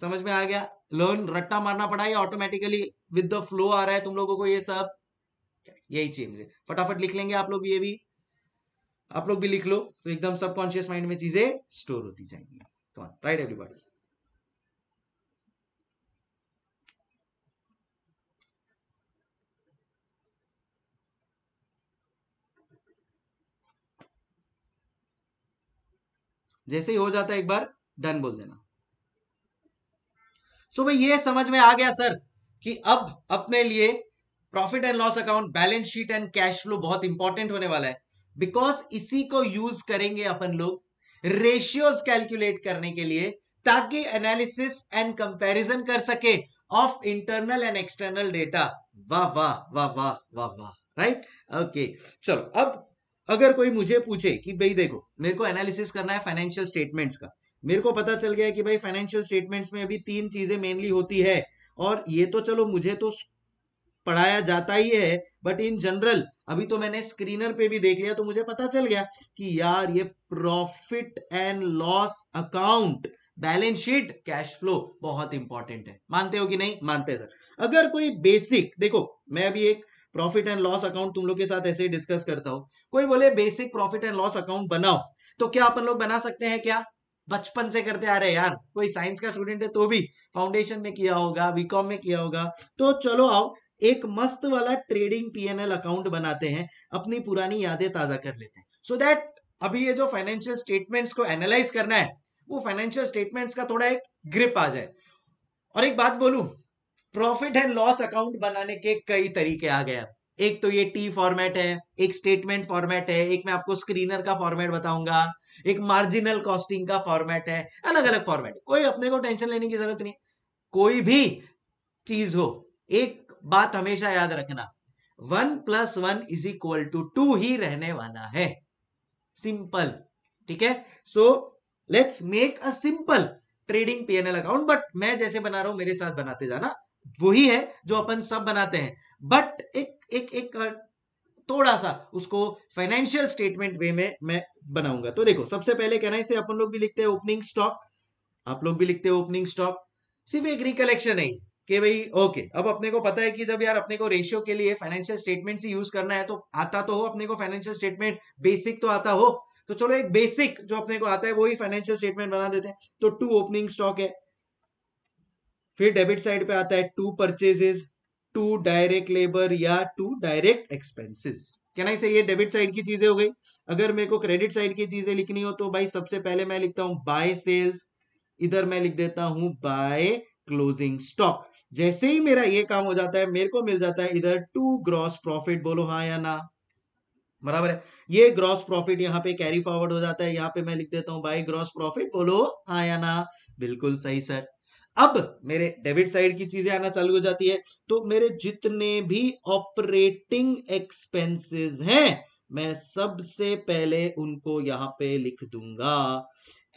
समझ में आ गया लोन रट्टा मारना पड़ा या ऑटोमेटिकली विद द फ्लो आ रहा है तुम लोगों को ये सब यही चाहिए मुझे फटाफट लिख लेंगे आप लोग ये भी आप लोग भी लिख लो तो एकदम सबकॉन्शियस माइंड में चीजें स्टोर होती जाएंगी कौन राइट एवरीबॉडी जैसे ही हो जाता है एक बार डन बोल देना सो so, भाई ये समझ में आ गया सर कि अब अपने लिए profit and loss account balance sheet and cash flow बहुत इंपॉर्टेंट होने वाला है बिकॉज इसी को यूज करेंगे अपन लोग रेशियोज कैलकुलेट करने के लिए ताकि एनालिसिस एंड कंपैरिजन कर सके of internal and external data वाह वाह वाह वाह वाह वाह राइट ओके चलो अब अगर कोई मुझे पूछे कि भाई देखो मेरे को एनालिसिस करना है फाइनेंशियल स्टेटमेंट्स का मेरे को पता चल गया कि भाई फाइनेंशियल स्टेटमेंट्स में अभी तीन चीजें मेनली होती है और ये तो चलो मुझे तो पढ़ाया जाता ही है बट इन जनरल अभी तो मैंने स्क्रीनर पे भी देख लिया तो मुझे पता चल गया कि यार ये profit and loss account balance sheet cash flow बहुत इंपॉर्टेंट है मानते हो कि नहीं मानते सर अगर कोई बेसिक देखो मैं अभी एक प्रॉफिट एंड लॉस अकाउंट तुम लोग के साथ ऐसे ही डिस्कस करता हो कोई बोले basic profit and loss account बनाओ तो क्या अपन लोग बना सकते हैं क्या बचपन से करते आ रहे हैं यार कोई साइंस का स्टूडेंट है तो भी फाउंडेशन में किया होगा बीकॉम में किया होगा तो चलो आओ एक मस्त वाला ट्रेडिंग पीएनएल अकाउंट बनाते हैं अपनी पुरानी यादें ताजा कर लेते हैं सो so दैट अभी ये जो फाइनेंशियल स्टेटमेंट्स को एनालाइज करना है वो फाइनेंशियल स्टेटमेंट्स का थोड़ा एक ग्रिप आ जाए और एक बात बोलू प्रॉफिट एंड लॉस अकाउंट बनाने के कई तरीके आ गए एक तो ये टी फॉर्मेट है एक स्टेटमेंट फॉर्मेट है एक मैं आपको स्क्रीनर का फॉर्मेट बताऊंगा एक मार्जिनल कॉस्टिंग का फॉर्मेट है अलग अलग फॉर्मेट कोई अपने को टेंशन लेने की जरूरत नहीं कोई भी चीज हो एक बात हमेशा याद रखना one plus one is equal to two ही रहने वाला है सिंपल ठीक है so let's make a simple trading PNL account but मैं जैसे बना रहा हूं मेरे साथ बनाते जाना वही है जो अपन सब बनाते हैं बट एक एक एक थोड़ा सा उसको फाइनेंशियल स्टेटमेंट वे में मैं बनाऊंगा तो देखो सबसे पहले कहना इसे अपन लोग भी लिखते हैं ओपनिंग स्टॉक आप लोग भी लिखते हैं ओपनिंग स्टॉक सिर्फ एक रिकलेक्शन है कि भाई ओके अब अपने को पता है कि जब यार अपने को रेशियो के लिए फाइनेंशियल स्टेटमेंट से यूज करना है तो आता तो हो अपने को फाइनेंशियल स्टेटमेंट बेसिक तो आता हो तो चलो एक बेसिक जो अपने को आता है वही फाइनेंशियल स्टेटमेंट बना देते हैं तो टू ओपनिंग स्टॉक है फिर डेबिट साइड पे आता है to purchases to direct labour या टू डायरेक्ट एक्सपेंसेस क्या ना ये डेबिट साइड की चीजें हो गई अगर मेरे को क्रेडिट साइड की चीजें लिखनी हो तो भाई सबसे पहले मैं लिखता हूँ बाय सेल्स इधर मैं लिख देता हूं बाय क्लोजिंग स्टॉक जैसे ही मेरा ये काम हो जाता है मेरे को मिल जाता है इधर टू ग्रॉस प्रॉफिट बोलो हाँ या ना बराबर है ये ग्रॉस प्रॉफिट यहाँ पे कैरी फॉरवर्ड हो जाता है यहाँ पे मैं लिख देता हूँ बाय ग्रॉस प्रॉफिट बोलो हाँ या ना बिल्कुल सही सर अब मेरे डेबिट साइड की चीजें आना चालू हो जाती है तो मेरे जितने भी ऑपरेटिंग एक्सपेंसेस हैं मैं सबसे पहले उनको यहां पे लिख दूंगा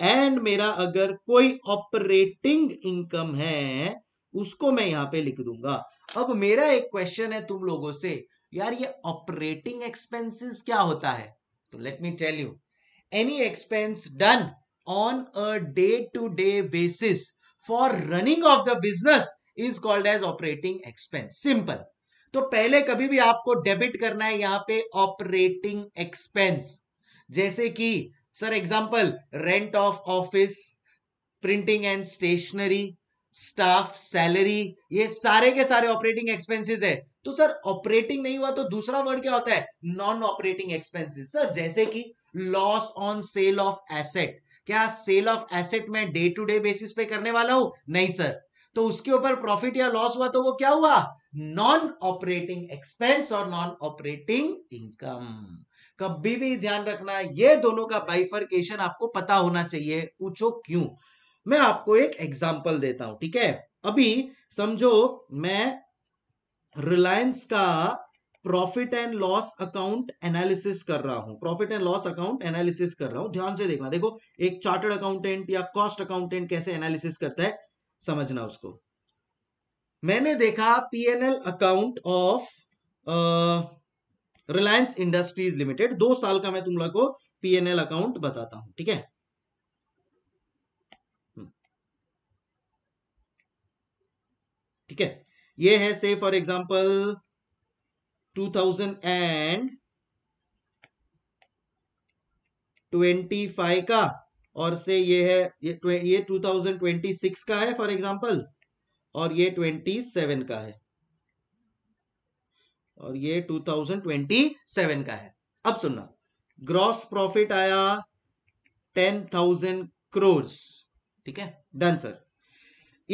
एंड मेरा अगर कोई ऑपरेटिंग इनकम है उसको मैं यहां पे लिख दूंगा अब मेरा एक क्वेश्चन है तुम लोगों से यार ये ऑपरेटिंग एक्सपेंसेस क्या होता है तो let me tell you any expense done on a day to day basis for running of the business is called as operating expense simple तो पहले कभी भी आपको डेबिट करना है यहां पे ऑपरेटिंग एक्सपेंस जैसे कि sir example rent of office printing and stationery staff salary ये सारे के सारे ऑपरेटिंग एक्सपेंसेस है तो सर ऑपरेटिंग नहीं हुआ तो दूसरा वर्ड क्या होता है नॉन ऑपरेटिंग एक्सपेंसेस सर जैसे कि loss on sale of asset क्या सेल ऑफ एसेट में डे टू डे बेसिस पे करने वाला हूं नहीं सर तो उसके ऊपर प्रॉफिट या लॉस हुआ तो वो क्या हुआ नॉन ऑपरेटिंग एक्सपेंस और नॉन ऑपरेटिंग इनकम कभी भी ध्यान रखना ये दोनों का बाइफरकेशन आपको पता होना चाहिए पूछो क्यों मैं आपको एक एग्जाम्पल देता हूं ठीक है अभी समझो मैं रिलायंस का profit and loss account analysis कर रहा हूं profit and loss account analysis कर रहा हूं ध्यान से देखना देखो एक चार्टर्ड अकाउंटेंट या कॉस्ट अकाउंटेंट कैसे एनालिसिस करता है समझना उसको मैंने देखा PNL account of Reliance Industries Limited दो साल का मैं तुम लोग को पीएनएल अकाउंट बताता हूं ठीक है हम्म। ठीक है ये है से फॉर एग्जाम्पल 2025 का और से ये है ये ये 2026 का है फॉर एग्जांपल और ये 27 का है और ये 2027 का है अब सुनना ग्रॉस प्रॉफिट आया 10,000 करोड़ ठीक है डन सर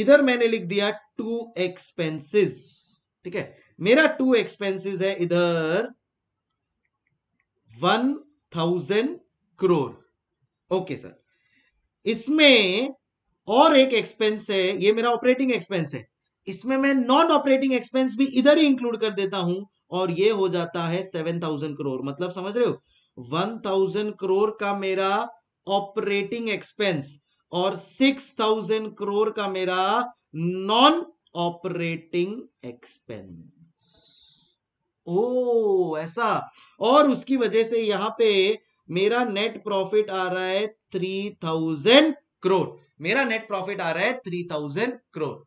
इधर मैंने लिख दिया टू एक्सपेंसेस ठीक है मेरा टू एक्सपेंसेस है इधर one thousand crore okay sir इसमें और एक एक्सपेंस है ये मेरा ऑपरेटिंग एक्सपेंस है इसमें मैं नॉन ऑपरेटिंग एक्सपेंस भी इधर ही इंक्लूड कर देता हूं और ये हो जाता है सेवन थाउजेंड करोर मतलब समझ रहे हो वन थाउजेंड करोर का मेरा ऑपरेटिंग एक्सपेंस और सिक्स थाउजेंड करोर का मेरा नॉन ऑपरेटिंग एक्सपेंस ओ ऐसा और उसकी वजह से यहां पे मेरा नेट प्रॉफिट आ रहा है थ्री थाउजेंड करोड़ मेरा नेट प्रॉफिट आ रहा है थ्री थाउजेंड करोड़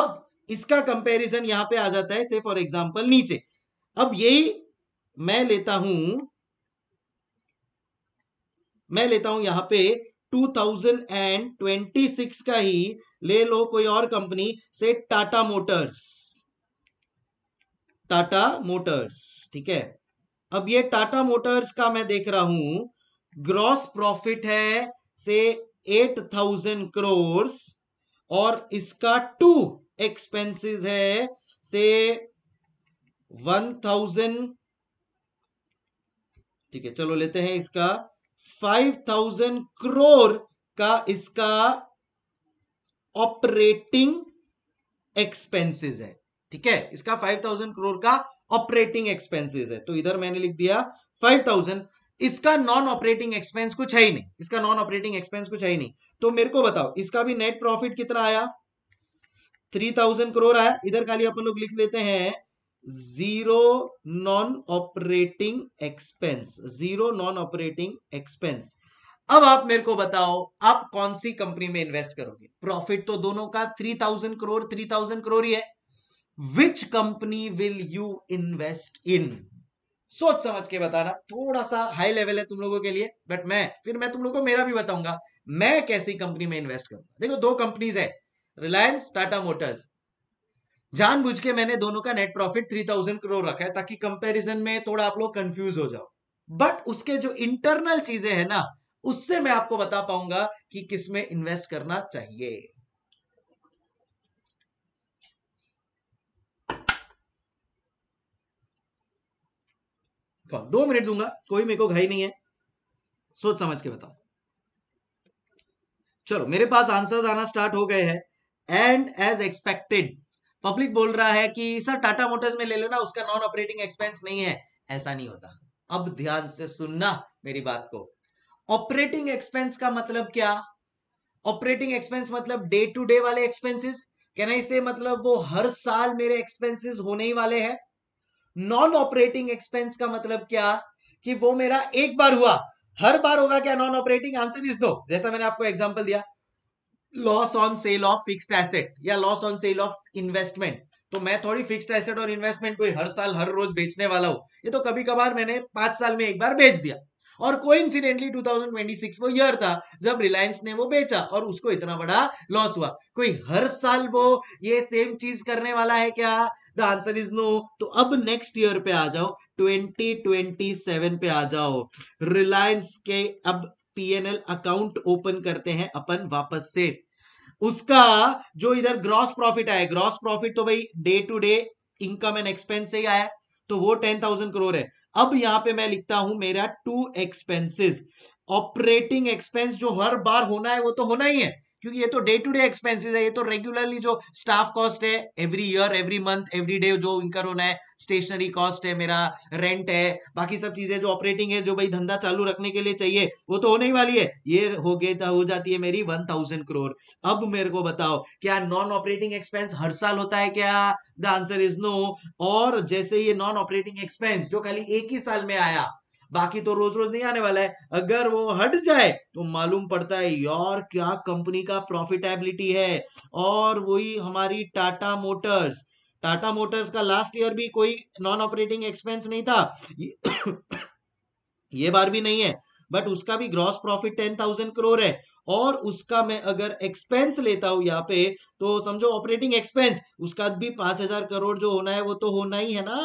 अब इसका कंपैरिजन यहां पे आ जाता है से फॉर एग्जांपल नीचे अब यही मैं लेता हूं मैं लेता हूं यहां पे 2026 का ही ले लो कोई और कंपनी से टाटा मोटर्स टाटा मोटर्स ठीक है अब ये टाटा मोटर्स का मैं देख रहा हूं ग्रॉस प्रॉफिट है से एट थाउजेंड क्रोर्स और इसका टू एक्सपेंसेस है से वन थाउजेंड ठीक है चलो लेते हैं इसका फाइव थाउजेंड क्रोर का इसका ऑपरेटिंग एक्सपेंसेस है ठीक है इसका फाइव थाउजेंड करोड़ का ऑपरेटिंग एक्सपेंसेस है तो इधर मैंने लिख दिया फाइव थाउजेंड इसका नॉन ऑपरेटिंग एक्सपेंस कुछ है ही नहीं इसका नॉन ऑपरेटिंग एक्सपेंस कुछ है ही नहीं तो मेरे को बताओ इसका भी नेट प्रॉफिट कितना आया थ्री थाउजेंड करोड़ आया इधर खाली अपन लोग लिख लेते हैं zero non operating expense zero non operating expense अब आप मेरे को बताओ आप कौन सी कंपनी में इन्वेस्ट करोगे प्रॉफिट तो दोनों का three thousand crore three thousand crore ही है which company will you invest in सोच समझ के बताना थोड़ा सा हाई लेवल है तुम लोगों के लिए बट मैं फिर मैं तुम लोगों को मेरा भी बताऊंगा मैं कैसी कंपनी में इन्वेस्ट करूंगा देखो दो कंपनीज है रिलायंस टाटा मोटर्स जानबूझ के मैंने दोनों का net profit three thousand crore रखा है ताकि कंपैरिजन में थोड़ा आप लोग कंफ्यूज हो जाओ बट उसके जो इंटरनल चीजें है ना उससे मैं आपको बता पाऊंगा कि किसमें इन्वेस्ट करना चाहिए तो दो मिनट दूंगा कोई मेरे को घाई नहीं है सोच समझ के बताओ चलो मेरे पास आंसर्स आना स्टार्ट हो गए हैं एंड एज एक्सपेक्टेड पब्लिक बोल रहा है कि सर टाटा मोटर्स में ले लो ना उसका नॉन ऑपरेटिंग एक्सपेंस नहीं है ऐसा नहीं होता अब ध्यान से सुनना मेरी बात को ऑपरेटिंग एक्सपेंस का मतलब क्या ऑपरेटिंग एक्सपेंस मतलब डे टू डे वाले एक्सपेंसिस कहना इसे मतलब वो हर साल मेरे एक्सपेंसिस होने ही वाले हैं नॉन ऑपरेटिंग एक्सपेंस का मतलब क्या कि वो मेरा एक बार हुआ हर बार होगा क्या non operating answer is no जैसा मैंने आपको एग्जांपल दिया loss on sale of fixed asset या loss on sale of investment तो मैं थोड़ी फिक्स्ड एसेट और इन्वेस्टमेंट कोई हर साल हर रोज बेचने वाला हूं ये तो कभी कभार मैंने पांच साल में एक बार बेच दिया और को 2026 वो ईयर था जब रिलायंस ने वो बेचा और उसको इतना बड़ा लॉस हुआ कोई हर साल वो ये सेम चीज करने वाला है क्या द आंसर इज नो तो अब नेक्स्ट ईयर पे आ जाओ 2027 पे आ जाओ रिलायंस के अब पीएनएल अकाउंट ओपन करते हैं अपन वापस से उसका जो इधर ग्रॉस प्रॉफिट आया ग्रॉस प्रॉफिट तो भाई day to day income and expense से ही आया तो वो टेन थाउजेंड करोड़ है अब यहां पे मैं लिखता हूं मेरा टू एक्सपेंसेस ऑपरेटिंग एक्सपेंस जो हर बार होना है वो तो होना ही है क्योंकि ये तो डे टू डे एक्सपेंसेस है ये तो रेगुलरली जो स्टाफ कॉस्ट है every year every month every day जो इनकर होना है स्टेशनरी कॉस्ट है मेरा रेंट है बाकी सब चीजें जो ऑपरेटिंग है जो भाई धंधा चालू रखने के लिए चाहिए वो तो होने ही वाली है ये हो गए तो हो जाती है मेरी वन थाउजेंड करोर अब मेरे को बताओ क्या नॉन ऑपरेटिंग एक्सपेंस हर साल होता है क्या द आंसर इज नो और जैसे ये नॉन ऑपरेटिंग एक्सपेंस जो खाली एक ही साल में आया बाकी तो रोज रोज नहीं आने वाला है अगर वो हट जाए तो मालूम पड़ता है यार क्या कंपनी का प्रॉफिटेबिलिटी है और वही हमारी टाटा मोटर्स टाटा मोटर्स का लास्ट ईयर भी कोई नॉन ऑपरेटिंग एक्सपेंस नहीं था ये बार भी नहीं है बट उसका भी gross profit ten thousand crore है और उसका मैं अगर एक्सपेंस लेता हूं यहाँ पे तो समझो ऑपरेटिंग एक्सपेंस उसका भी पांच हजार करोड़ जो होना है वो तो होना ही है ना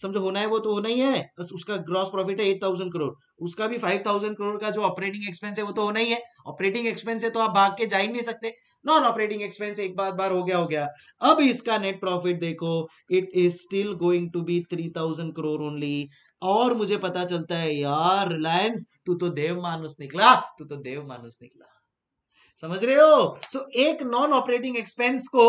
समझो होना है वो तो होना ही है उसका ग्रॉस प्रॉफिट है एट थाउजेंड करोड़ उसका भी फाइव थाउजेंड करोड़ का जो ऑपरेटिंग एक्सपेंस है वो तो होना ही है ऑपरेटिंग एक्सपेंस है तो आप भाग के जा ही नहीं सकते नॉन ऑपरेटिंग एक्सपेंस एक बार बार हो गया हो गया अब इसका नेट प्रॉफिट देखो it is still going to be three thousand crore only और मुझे पता चलता है यार रिलायंस तू तो देव मानुस निकला तू तो देव मानुस निकला समझ रहे हो सो so, एक नॉन ऑपरेटिंग एक्सपेंस को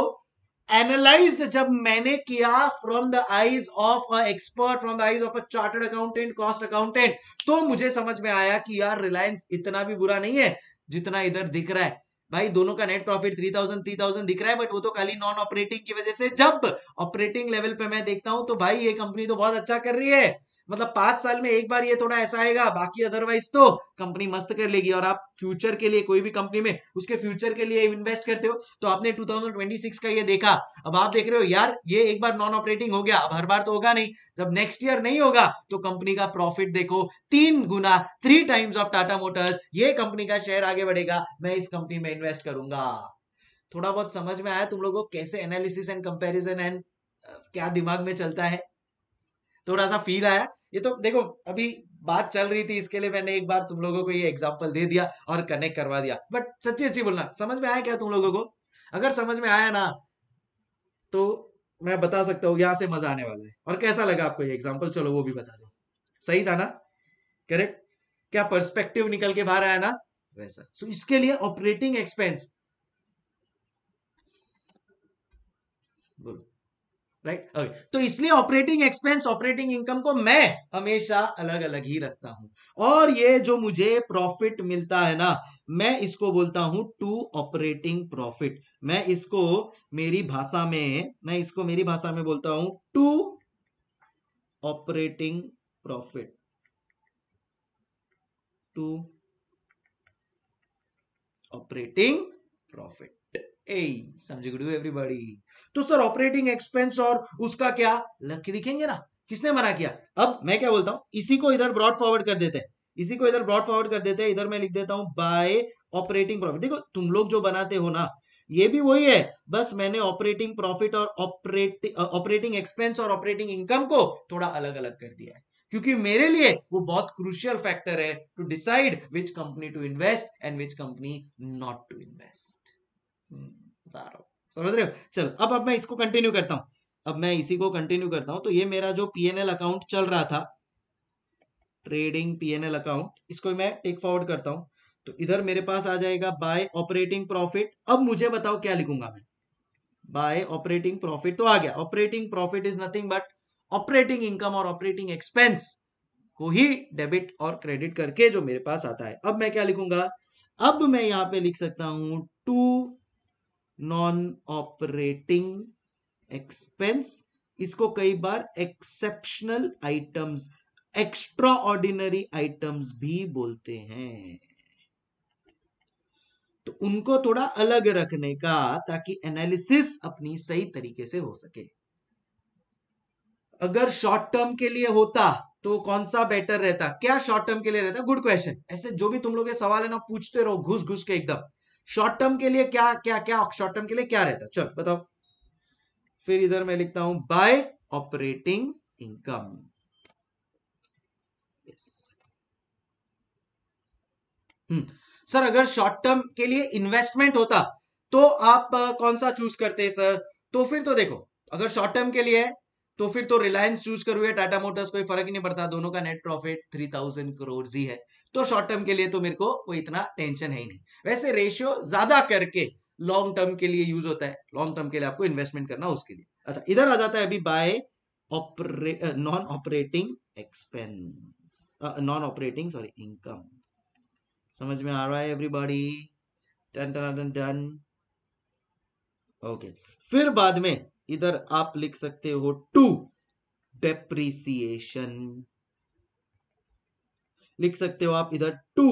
एनालाइज जब मैंने किया from the eyes of a expert from the eyes of a chartered accountant cost accountant तो मुझे समझ में आया कि यार रिलायंस इतना भी बुरा नहीं है जितना इधर दिख रहा है भाई दोनों का net profit three thousand three thousand दिख रहा है बट वो तो खाली नॉन ऑपरेटिंग की वजह से जब ऑपरेटिंग लेवल पे मैं देखता हूं तो भाई ये कंपनी तो बहुत अच्छा कर रही है मतलब पांच साल में एक बार ये थोड़ा ऐसा आएगा बाकी अदरवाइज तो कंपनी मस्त कर लेगी और आप फ्यूचर के लिए कोई भी कंपनी में उसके फ्यूचर के लिए इन्वेस्ट करते हो तो आपने 2026 का ये देखा अब आप देख रहे हो यार ये एक बार नॉन ऑपरेटिंग हो गया अब हर बार तो होगा नहीं जब नेक्स्ट ईयर नहीं होगा तो कंपनी का प्रॉफिट देखो तीन गुना three times of Tata Motors ये कंपनी का शेयर आगे बढ़ेगा मैं इस कंपनी में इन्वेस्ट करूंगा थोड़ा बहुत समझ में आया तुम लोगों को कैसे एनालिसिस एंड कंपेरिजन एंड क्या दिमाग में चलता है थोड़ा सा फील आया ये तो देखो अभी बात चल रही थी इसके लिए मैंने एक बार तुम लोगों को ये एग्जाम्पल दे दिया और कनेक्ट करवा दिया बट सच्ची अच्छी बोलना समझ में आया क्या तुम लोगों को अगर समझ में आया ना तो मैं बता सकता हूँ यहाँ से मजा आने वाला है और कैसा लगा आपको ये एग्जाम्पल चलो वो भी बता दो सही था ना करेक्ट क्या पर्सपेक्टिव निकल के बाहर आया ना वैसा सो so, इसके लिए ऑपरेटिंग एक्सपेंस बोलो राइट right? okay. तो इसलिए ऑपरेटिंग एक्सपेंस ऑपरेटिंग इनकम को मैं हमेशा अलग अलग ही रखता हूं और ये जो मुझे प्रॉफिट मिलता है ना मैं इसको बोलता हूं टू ऑपरेटिंग प्रॉफिट मैं इसको मेरी भाषा में मैं इसको मेरी भाषा में बोलता हूं to operating profit to operating profit ए समझ गुड एवरीबॉडी तो सर ऑपरेटिंग एक्सपेंस और उसका क्या लिखेंगे ना किसने मना किया अब मैं क्या बोलता हूं इसी को इधर ब्रॉड फॉरवर्ड कर देते हैं इसी को इधर ब्रॉड फॉरवर्ड कर देते हैं इधर मैं लिख देता हूं बाय ऑपरेटिंग प्रॉफिट देखो तुम लोग जो बनाते हो ना ये भी वही है बस मैंने ऑपरेटिंग प्रॉफिट और ऑपरेटिंग ऑपरेटिंग एक्सपेंस और ऑपरेटिंग इनकम को थोड़ा अलग अलग कर दिया है क्योंकि मेरे लिए वो बहुत क्रूशियल फैक्टर है to decide which company to invest and which company not to invest hmm, समझ रहे हो चलो अब अब मैं इसको कंटिन्यू करता हूं अब मैं इसी को कंटिन्यू करता हूं तो ये मेरा जो पीएनएल अकाउंट चल रहा था ट्रेडिंग पीएनएल अकाउंट इसको मैं टेक फॉरवर्ड करता हूं तो इधर मेरे पास आ जाएगा बाय ऑपरेटिंग प्रॉफिट अब मुझे बताओ क्या लिखूंगा मैं बाय ऑपरेटिंग प्रॉफिट तो आ गया operating profit is nothing but operating income और ऑपरेटिंग एक्सपेंस को ही डेबिट और क्रेडिट करके जो मेरे पास आता है अब मैं क्या लिखूंगा अब मैं यहां पे लिख सकता हूं टू नॉन ऑपरेटिंग एक्सपेंस इसको कई बार exceptional items extraordinary items भी बोलते हैं तो उनको थोड़ा अलग रखने का ताकि एनालिसिस अपनी सही तरीके से हो सके अगर शॉर्ट टर्म के लिए होता तो कौन सा बेटर रहता क्या शॉर्ट टर्म के लिए रहता गुड क्वेश्चन ऐसे जो भी तुम लोग सवाल है ना पूछते रहो घुस घुस के एकदम शॉर्ट टर्म के लिए क्या क्या क्या शॉर्ट टर्म के लिए क्या रहता है चलो बताओ फिर इधर मैं लिखता हूं बाय ऑपरेटिंग इनकम सर अगर शॉर्ट टर्म के लिए इन्वेस्टमेंट होता तो आप कौन सा चूज करते हैं सर तो फिर तो देखो अगर शॉर्ट टर्म के लिए तो फिर तो रिलायंस चूज करूँ टाटा मोटर्स कोई फर्क ही नहीं पड़ता दोनों का net profit three thousand crore ही है तो शॉर्ट टर्म के लिए तो मेरे को कोई इतना टेंशन है ही नहीं वैसे रेशियो ज्यादा करके लॉन्ग टर्म के लिए यूज होता है लॉन्ग टर्म के लिए आपको इन्वेस्टमेंट करना उसके लिए अच्छा इधर आ जाता है अभी by non operating expense non operating sorry income समझ में आ रहा है एवरीबॉडी टन टन टन टन ओके फिर बाद में इधर आप लिख सकते हो टू डेप्रिसिएशन लिख सकते हो आप इधर to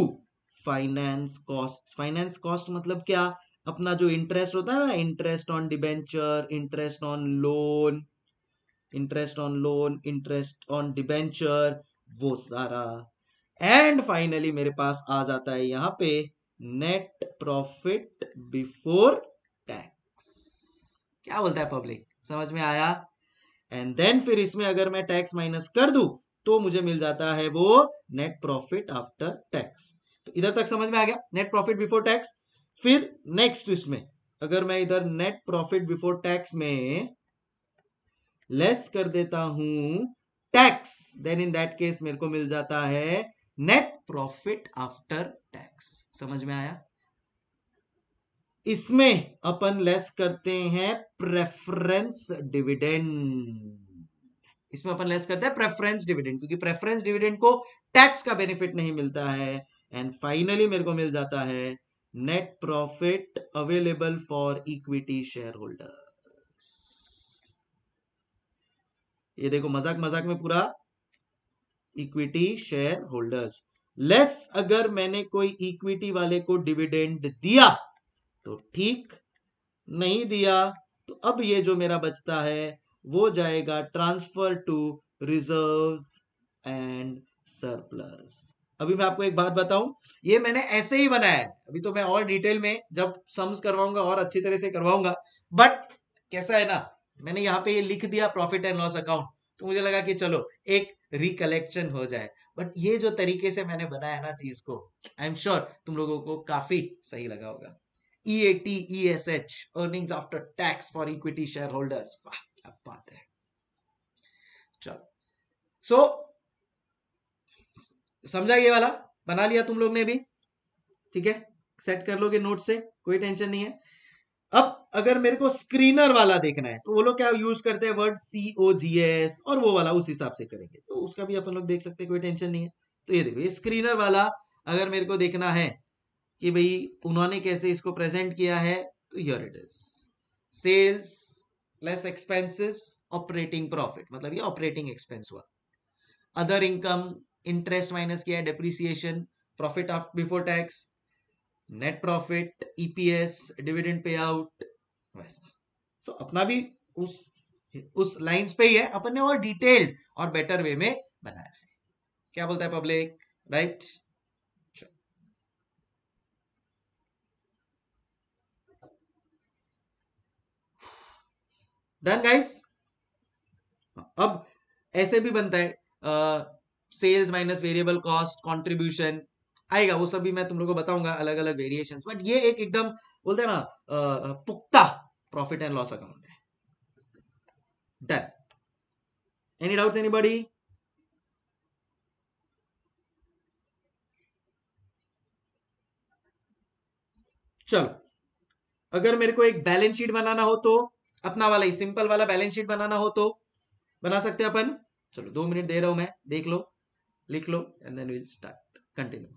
finance cost finance cost मतलब क्या अपना जो इंटरेस्ट होता है ना interest on debenture interest on loan interest on loan interest on debenture वो सारा एंड फाइनली मेरे पास आ जाता है यहां पे नेट प्रॉफिट बिफोर टैक्स क्या बोलता है पब्लिक समझ में आया एंड देन फिर इसमें अगर मैं टैक्स माइनस कर दू तो मुझे मिल जाता है वो नेट प्रॉफिट आफ्टर टैक्स तो इधर तक समझ में आ गया नेट प्रॉफिट बिफोर टैक्स फिर नेक्स्ट इसमें अगर मैं इधर नेट प्रॉफिट बिफोर टैक्स में लेस कर देता हूं tax then in that case मेरे को मिल जाता है नेट प्रॉफिट आफ्टर टैक्स समझ में आया इसमें अपन लेस करते हैं प्रेफरेंस डिविडेंड इसमें अपन लेस करते हैं प्रेफरेंस डिविडेंड क्योंकि प्रेफरेंस डिविडेंड को टैक्स का बेनिफिट नहीं मिलता है एंड फाइनली मेरे को मिल जाता है net profit available for equity share holder ये देखो मजाक मजाक में पूरा इक्विटी शेयर होल्डर्स लेस अगर मैंने कोई इक्विटी वाले को डिविडेंड दिया तो ठीक नहीं दिया तो अब ये जो मेरा बचता है वो जाएगा transfer to reserves and surplus अभी मैं आपको एक बात बताऊं ये मैंने ऐसे ही बनाया है अभी तो मैं और डिटेल में जब सम्स करवाऊंगा और अच्छी तरह से करवाऊंगा बट कैसा है ना मैंने यहाँ पे ये लिख दिया प्रॉफिट एंड लॉस अकाउंट तो मुझे लगा कि चलो एक रिकलेक्शन हो जाए बट ये जो तरीके से मैंने बनाया ना चीज को आई एम श्योर तुम लोगों को काफी सही लगा होगा E A T E S H earnings after tax for equity share holders वाह अब बात है चल सो so, समझा ये वाला बना लिया तुम लोग ने भी ठीक है सेट कर लोगे नोट से कोई टेंशन नहीं है अब अगर मेरे को स्क्रीनर वाला देखना है तो वो लोग क्या यूज करते हैं वर्ड सी ओ जी एस और वो वाला उस हिसाब से करेंगे तो उसका भी अपन लोग देख सकते हैं कोई टेंशन नहीं है तो ये देखो ये स्क्रीनर वाला अगर मेरे को देखना है कि भाई उन्होंने कैसे इसको प्रेजेंट किया है तो your it is sales plus expenses operating profit मतलब ये ऑपरेटिंग एक्सपेंस हुआ अदर इनकम इंटरेस्ट माइनस किया depreciation profit of before tax net profit EPS dividend pay out वैसा सो so, अपना भी उस उस लाइंस पे ही है अपन ने और डिटेल्ड और बेटर वे में बनाया है क्या बोलता है public right right? Done guys अब ऐसे भी बनता है sales minus variable cost contribution आएगा वो सब भी मैं तुम लोग को बताऊंगा अलग अलग वेरिएशन बट ये एक एकदम बोलते हैं ना पुख्ता प्रॉफिट एंड लॉस अकाउंट है डन एनी डाउट्स एनीबॉडी चलो अगर मेरे को एक बैलेंस शीट बनाना हो तो अपना वाला ही सिंपल वाला बैलेंस शीट बनाना हो तो बना सकते हैं अपन चलो दो मिनट दे रहा हूं मैं देख लो लिख लो and then will start continue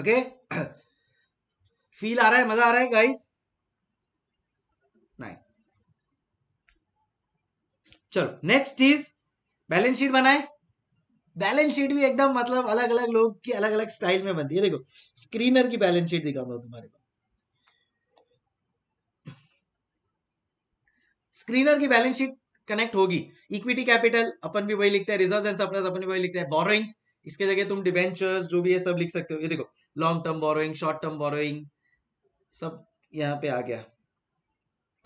okay feel <clears throat> आ रहा है मजा आ रहा है गाइस नहीं चलो नेक्स्ट इज बैलेंस शीट बनाए बैलेंस शीट भी एकदम मतलब अलग अलग लोग की अलग अलग स्टाइल में बनती है देखो स्क्रीनर की बैलेंस शीट दिखाता हूं तुम्हारे को स्क्रीनर की बैलेंस शीट कनेक्ट होगी इक्विटी कैपिटल अपन भी वही लिखते हैं रिजर्व एंड सप्लस अपन भी वही लिखते हैं बोरोइंग्स इसके जगह तुम डिबेंचर्स जो भी है सब लिख सकते हो ये देखो long term borrowing short term borrowing सब यहाँ पे आ गया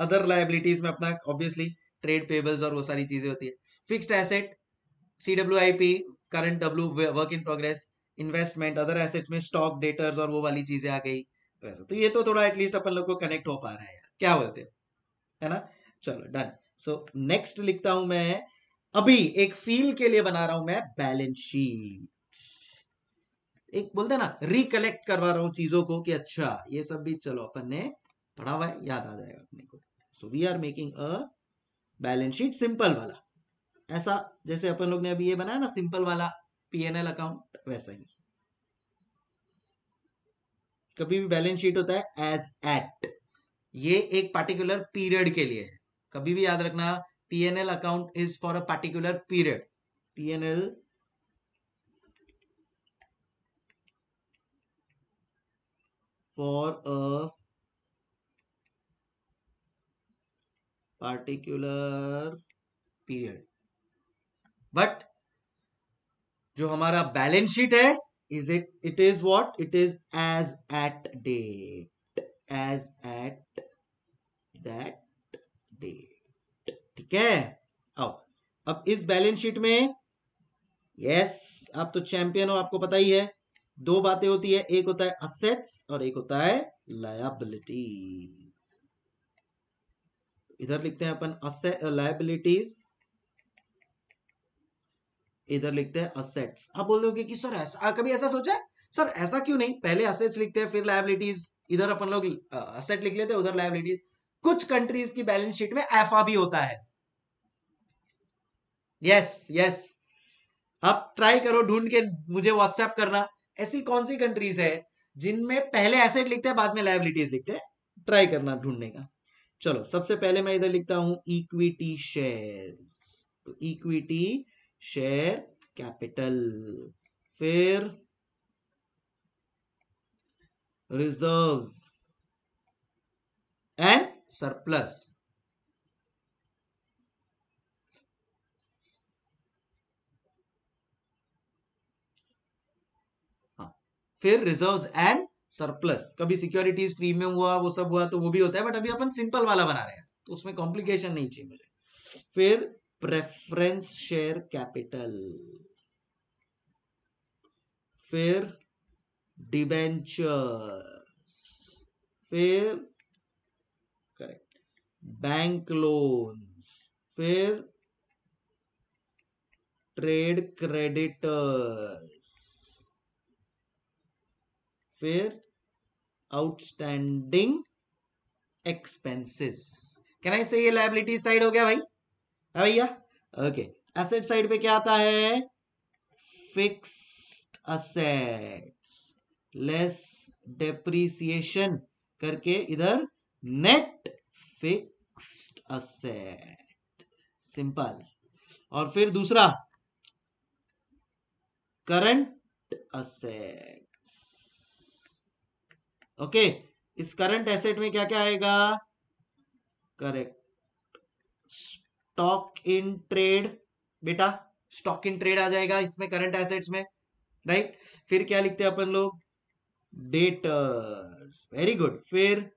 अदर लाइबिलिटीज में अपना ऑब्वियसली ट्रेड पेबल्स और वो सारी चीजें होती है fixed asset C W I P current W work in progress investment other asset में स्टॉक डेटर्स और वो वाली चीजें आ गई तो ऐसा तो ये तो थोड़ा एटलीस्ट अपन लोग को कनेक्ट हो पा रहा है यार क्या बोलते है ना चलो डन सो नेक्स्ट लिखता हूं मैं अभी एक फील के लिए बना रहा हूं मैं बैलेंस शीट एक बोलते ना रिकलेक्ट करवा रहा हूँ चीजों को कि अच्छा ये सब भी चलो अपन ने पढ़ा हुआ है याद आ जाएगा अपने को so we are making a balance sheet simple वाला ऐसा जैसे अपन लोग ने अभी ये बनाया ना सिंपल वाला पीएनएल अकाउंट वैसा ही कभी भी बैलेंस शीट होता है एज एट ये एक पार्टिकुलर पीरियड के लिए है कभी भी याद रखना PNL account is for a particular period PNL for a particular period but जो हमारा बैलेंस शीट है is it it is what it is as at date as at that date ठीक है आओ अब इस बैलेंस शीट में यस yes, आप तो चैंपियन हो आपको पता ही है दो बातें होती है एक होता है असेट्स और एक होता है लायबिलिटीज इधर लिखते हैं अपन लायबिलिटीज uh, इधर लिखते हैं असेट्स आप बोल रहे हो कि सर ऐसा कभी ऐसा सोचा है सर ऐसा क्यों नहीं पहले असेट्स लिखते हैं फिर लाइबिलिटीज इधर अपन लोग असेट uh, लिख लेते हैं उधर लाइबिलिटीज कुछ कंट्रीज की बैलेंस शीट में एफा भी होता है यस यस आप ट्राई करो ढूंढ के मुझे व्हाट्सएप करना ऐसी कौन सी कंट्रीज है जिनमें पहले एसेट लिखते हैं बाद में लाइबिलिटीज लिखते हैं ट्राई करना ढूंढने का चलो सबसे पहले मैं इधर लिखता हूं इक्विटी शेयर तो इक्विटी शेयर कैपिटल फिर रिजर्व्स एंड सरप्लस फिर रिजर्व एंड सरप्लस कभी सिक्योरिटीज प्रीमियम हुआ वो सब हुआ तो वो भी होता है बट अभी अपन सिंपल वाला बना रहे हैं तो उसमें कॉम्प्लिकेशन नहीं चाहिए मुझे फिर प्रेफरेंस शेयर कैपिटल फिर डिबेंचर फिर करेक्ट बैंक लोन्स फिर ट्रेड क्रेडिटर्स फिर outstanding expenses can I say ये लाइबिलिटी साइड हो गया भाई है हाँ भैया ओके एसेट साइड पे क्या आता है फिक्स्ड असेट्स लेस डेप्रीसिएशन करके इधर नेट फिक्स्ड असेट सिंपल और फिर दूसरा करंट असेट ओके इस करंट एसेट में क्या क्या आएगा करेक्ट स्टॉक इन ट्रेड बेटा स्टॉक इन ट्रेड आ जाएगा इसमें करंट एसेट्स में राइट फिर क्या लिखते हैं अपन लोग डेट वेरी गुड फिर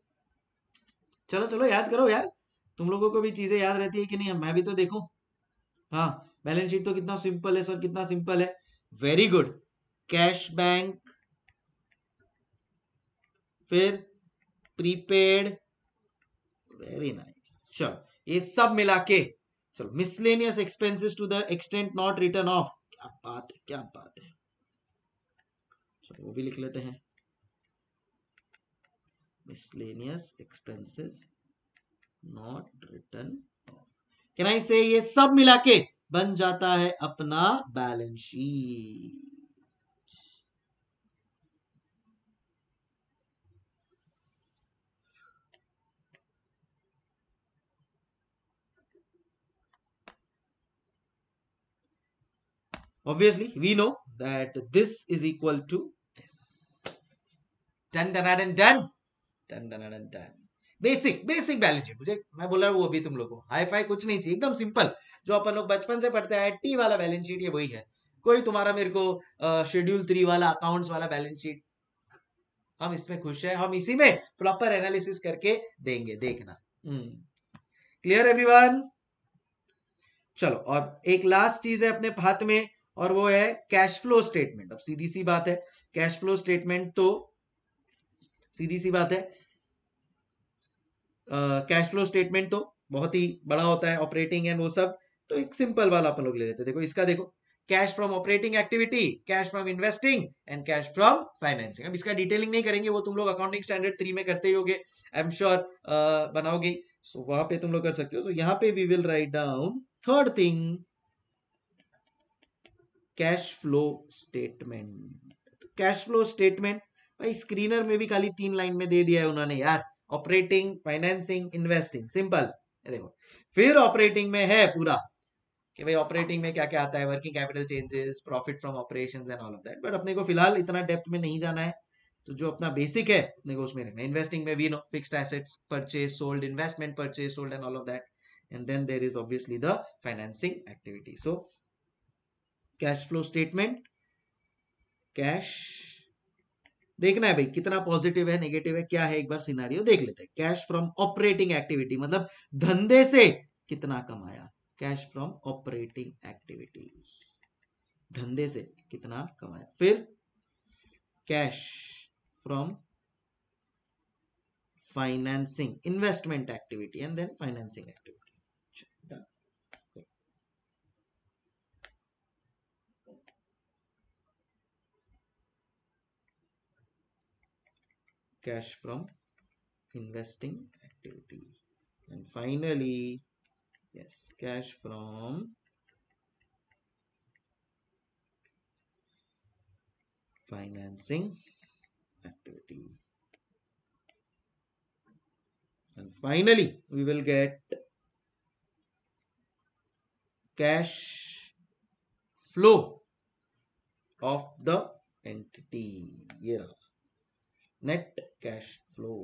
चलो चलो याद करो यार तुम लोगों को भी चीजें याद रहती है कि नहीं मैं भी तो देखू हाँ बैलेंस शीट तो कितना सिंपल है सर कितना सिंपल है वेरी गुड कैश बैंक फिर प्रीपेड वेरी नाइस चलो ये सब मिला के चलो miscellaneous expenses to the extent not written off क्या बात है क्या बात है चलो वो भी लिख लेते हैं miscellaneous expenses not written off can I say ये सब मिला के बन जाता है अपना balance sheet obviously we know that this is equal to this done done done done done done done done basic basic balance मुझे मैं बोल रहा हूँ वो अभी तुम लोगों को हाई फाई कुछ नहीं चाहिए एकदम सिंपल जो अपन लोग बचपन से पढ़ते हैं टी वाला बैलेंस शीट ये वही है कोई तुम्हारा मेरे को शेड्यूल थ्री वाला अकाउंट्स वाला बैलेंस शीट हम इसमें खुश है हम इसी में प्रॉपर एनालिसिस करके देंगे देखना क्लियर हम्म। एवरीवन चलो और एक लास्ट चीज है अपने हाथ में और वो है कैश फ्लो स्टेटमेंट अब सीधी सी बात है कैश फ्लो स्टेटमेंट तो सीधी सी बात है कैश फ्लो स्टेटमेंट तो बहुत ही बड़ा होता है ऑपरेटिंग एंड वो सब तो एक सिंपल वाला अपन लोग ले लेते देखो इसका देखो cash from operating activity cash from investing and cash from financing अब इसका डिटेलिंग नहीं करेंगे वो तुम लोग अकाउंटिंग स्टैंडर्ड थ्री में करते ही होगे आई एम श्योर बनाओगे सो so, वहां पे तुम लोग कर सकते हो तो so, यहाँ पे we will write down third thing cash flow statement तो कैश फ्लो स्टेटमेंट भाई स्क्रीनर में भी खाली तीन लाइन में दे दिया है उन्होंने यार ऑपरेटिंग फाइनेंसिंग इन्वेस्टिंग सिंपल देखो फिर ऑपरेटिंग में है पूरा कि भाई ऑपरेटिंग में क्या क्या आता है working capital changes profit from operation and all of that but अपने को फिलहाल इतना डेप्थ में नहीं जाना है तो जो अपना बेसिक है अपने को उसमें रहना इन्वेस्टिंग में we know fixed assets purchase sold investment purchase sold and all of that and then there is obviously the financing activity so cash flow statement cash देखना है भाई कितना पॉजिटिव है नेगेटिव है क्या है एक बार सिनारियो देख लेते हैं कैश फ्रॉम ऑपरेटिंग एक्टिविटी मतलब धंधे से कितना कमाया कैश फ्रॉम ऑपरेटिंग एक्टिविटी धंधे से कितना कमाया फिर cash from financing investment activity and then financing activity cash from investing activity and finally yes cash from financing activity and finally we will get cash flow of the entity. Yeah. net cash flow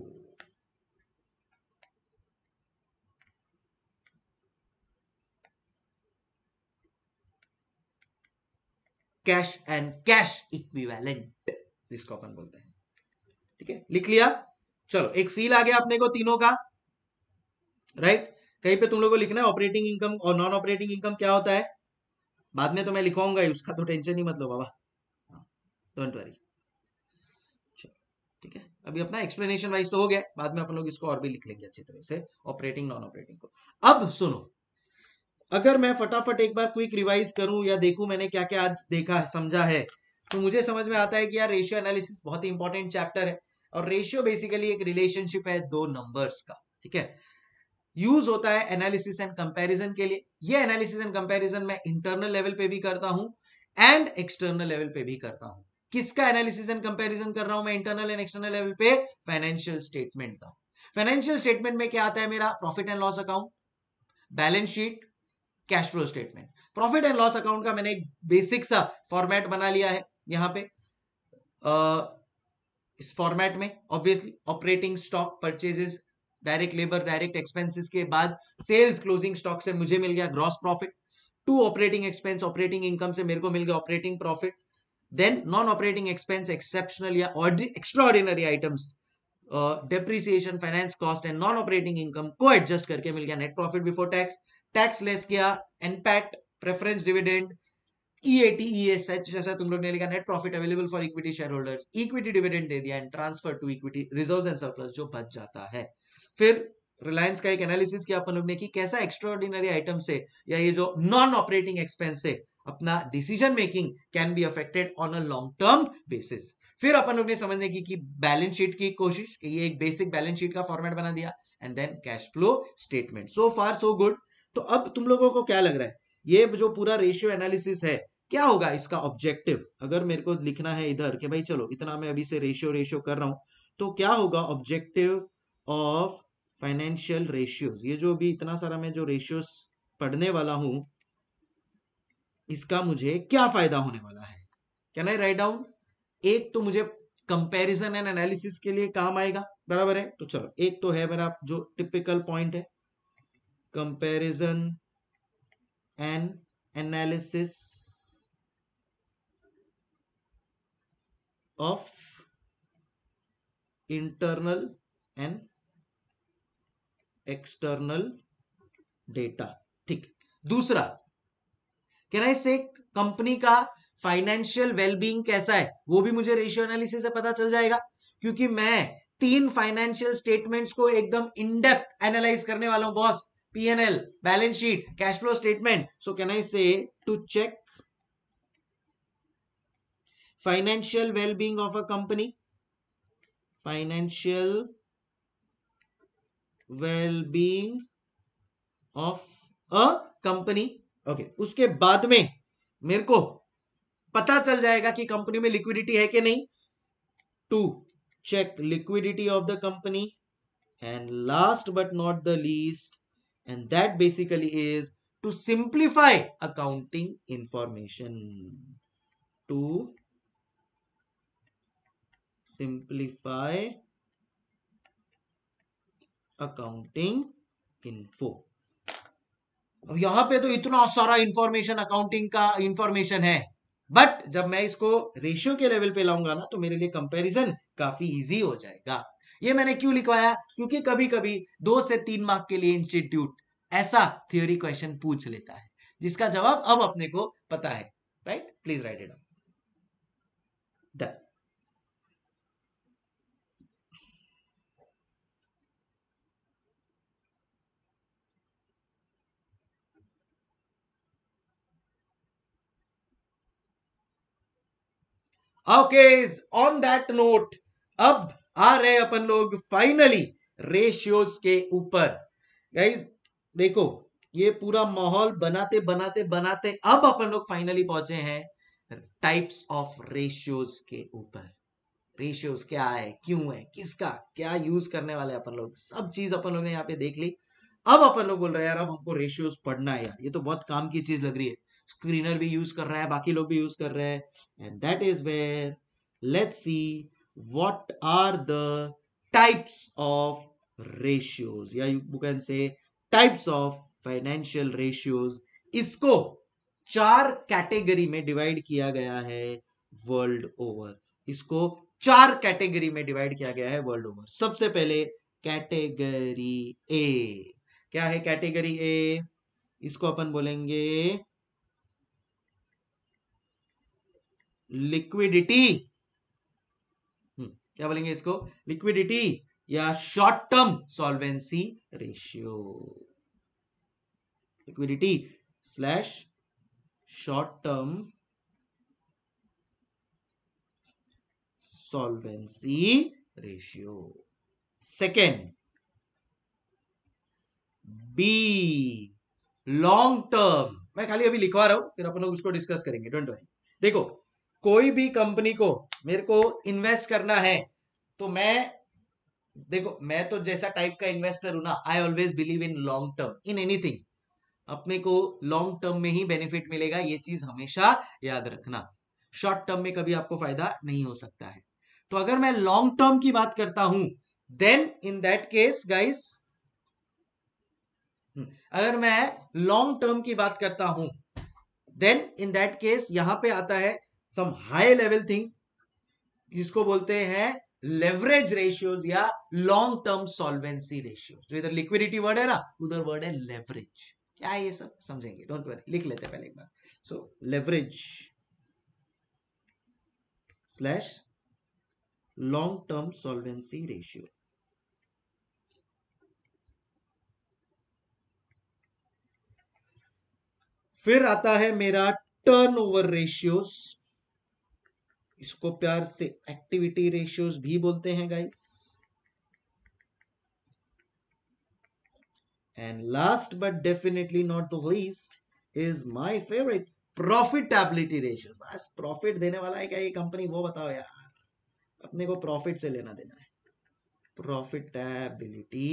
cash and cash equivalent जिसको अपन बोलते हैं ठीक है लिख लिया चलो एक फील आ गया अपने को तीनों का राइट कहीं पे तुम लोग को लिखना है ऑपरेटिंग इनकम और नॉन ऑपरेटिंग इनकम क्या होता है बाद में तो मैं लिखवाऊंगा उसका तो टेंशन ही मतलब बाबा डोंट हाँ, वरी ठीक है अभी अपना एक्सप्लेनेशन वाइज तो हो गया बाद में अपन लोग इसको और भी लिख लेंगे अच्छी तरह से ऑपरेटिंग नॉन ऑपरेटिंग को अब सुनो अगर मैं फटाफट एक बार क्विक रिवाइज करूं या देखूं मैंने क्या क्या आज देखा समझा है तो मुझे समझ में आता है कि यार रेशियो एनालिसिस बहुत ही इंपॉर्टेंट चैप्टर है और रेशियो बेसिकली एक रिलेशनशिप है दो नंबर्स का ठीक है यूज होता है एनालिसिस एंड कंपैरिजन के लिए ये एनालिसिस एंड कंपैरिजन मैं इंटरनल लेवल पे भी करता हूं एंड एक्सटर्नल लेवल पे भी करता हूं किसका एनालिसिस एंड कंपैरिजन कर रहा हूं मैं इंटरनल एंड एक्सटर्नल लेवल पे फाइनेंशियल स्टेटमेंट का फाइनेंशियल स्टेटमेंट में क्या आता है मेरा profit and loss account balance sheet cash flow statement profit and loss account का मैंने एक बेसिक सा फॉर्मेट बना लिया है यहां पे आ, इस फॉर्मेट में obviously operating stock purchases direct labour direct expenses के बाद सेल्स क्लोजिंग स्टॉक से मुझे मिल गया gross profit to operating expense operating income से मेरे को मिल गया operating profit Then non-operating expense, exceptional या extraordinary items, depreciation, finance cost and non-operating income को adjust करके मिल गया net profit before tax, tax less किया, NPAT, preference dividend, EAT, ESH जैसा तुम लोग ने लिखा net profit available for equity shareholders, equity dividend दे दिया and transfer to equity reserves and surplus जो बच जाता है. फिर रिलायंस का एक एनालिसिस किया अपन लोग ने कि कैसा एक्स्ट्राऑर्डिनरी आइटम से या ये जो नॉन ऑपरेटिंग एक्सपेंस से अपना decision making can be affected on a long term basis फिर अपन लोग ने समझने की कि बैलेंस शीट की कोशिश कि ये एक बेसिक बैलेंस शीट का फॉर्मेट बना दिया and then cash flow statement so far so good तो अब तुम लोगों को क्या लग रहा है ये जो पूरा रेशियो एनालिसिस है क्या होगा इसका ऑब्जेक्टिव अगर मेरे को लिखना है इधर कि भाई चलो इतना मैं अभी से रेशियो रेशियो कर रहा हूं तो क्या होगा ऑब्जेक्टिव ऑफ फाइनेंशियल रेशियोज ये जो भी इतना सारा मैं जो रेशियोज पढ़ने वाला हूं इसका मुझे क्या फायदा होने वाला है कैन आई राइट डाउन एक तो मुझे कंपैरिजन एंड एनालिसिस के लिए काम आएगा बराबर है तो चलो एक तो है मेरा जो टिपिकल पॉइंट है comparison and analysis of internal and external data ठीक दूसरा कैन आई से कंपनी का फाइनेंशियल वेलबींग कैसा है वो भी मुझे रेशियो एनालिसिस से पता चल जाएगा क्योंकि मैं तीन फाइनेंशियल स्टेटमेंट्स को एकदम इनडेप्थ एनालाइज करने वाला हूं boss PNL balance sheet cash flow statement so can I say to check financial wellbeing of a company financial wellbeing of a company okay उसके बाद में मेरे को पता चल जाएगा कि कंपनी में लिक्विडिटी है कि नहीं to check liquidity of the company and last but not the least and that basically is to simplify accounting information to simplify accounting info अब यहां पे तो इतना सारा इंफॉर्मेशन अकाउंटिंग का इंफॉर्मेशन है बट जब मैं इसको रेशियो के लेवल पे लाऊंगा ना तो मेरे लिए कंपैरिजन काफी इजी हो जाएगा ये मैंने क्यों लिखवाया क्योंकि कभी कभी दो से तीन मार्क के लिए इंस्टीट्यूट ऐसा थियोरी क्वेश्चन पूछ लेता है जिसका जवाब अब अपने को पता है right please write it done okay on that note अब आ रहे अपन लोग फाइनली रेशियोज के ऊपर गाइज देखो ये पूरा माहौल बनाते बनाते बनाते अब अपन लोग फाइनली पहुंचे हैं टाइप्स ऑफ रेशियोज के ऊपर रेशियोज क्या है क्यों है किसका क्या यूज करने वाले अपन लोग सब चीज अपन लोग ने यहाँ पे देख ली अब अपन लोग बोल रहे हैं यार अब हमको रेशियोज पढ़ना है यार ये तो बहुत काम की चीज लग रही है स्क्रीनर भी यूज कर रहा है बाकी लोग भी यूज कर रहे हैं and that is where let's see what are the types of ratios या you can say types of financial ratios इसको चार कैटेगरी में डिवाइड किया गया है वर्ल्ड ओवर इसको चार कैटेगरी में डिवाइड किया गया है वर्ल्ड ओवर सबसे पहले कैटेगरी ए क्या है कैटेगरी ए इसको अपन बोलेंगे लिक्विडिटी हम्म, क्या बोलेंगे इसको लिक्विडिटी या short term solvency ratio liquidity slash short term solvency ratio second B long term मैं खाली अभी लिखवा रहा हूं फिर अपन लोग उसको डिस्कस करेंगे डोंट वरी देखो कोई भी कंपनी को मेरे को इन्वेस्ट करना है तो मैं देखो मैं तो जैसा टाइप का इन्वेस्टर हूं ना I always believe in long term in anything अपने को लॉन्ग टर्म में ही बेनिफिट मिलेगा ये चीज हमेशा याद रखना शॉर्ट टर्म में कभी आपको फायदा नहीं हो सकता है तो अगर मैं लॉन्ग टर्म की बात करता हूं then in that case guys अगर मैं लॉन्ग टर्म की बात करता हूं देन इन दैट केस यहां पे आता है सम हाई लेवल थिंग्स जिसको बोलते हैं लेवरेज रेशियोज या लॉन्ग टर्म सॉल्वेंसी रेशियो जो इधर लिक्विडिटी वर्ड है ना उधर वर्ड है लेवरेज क्या है ये सब समझेंगे डोंट वरी लिख लेते हैं पहले एक बार so leverage slash long term solvency ratio फिर आता है मेरा टर्नओवर रेशियोज इसको प्यार से एक्टिविटी रेशियोज भी बोलते हैं guys and last but definitely not the least is my favourite profitability ratio बस प्रॉफिट देने वाला है क्या ये कंपनी वो बताओ यार अपने को प्रॉफिट से लेना देना है प्रॉफिटेबिलिटी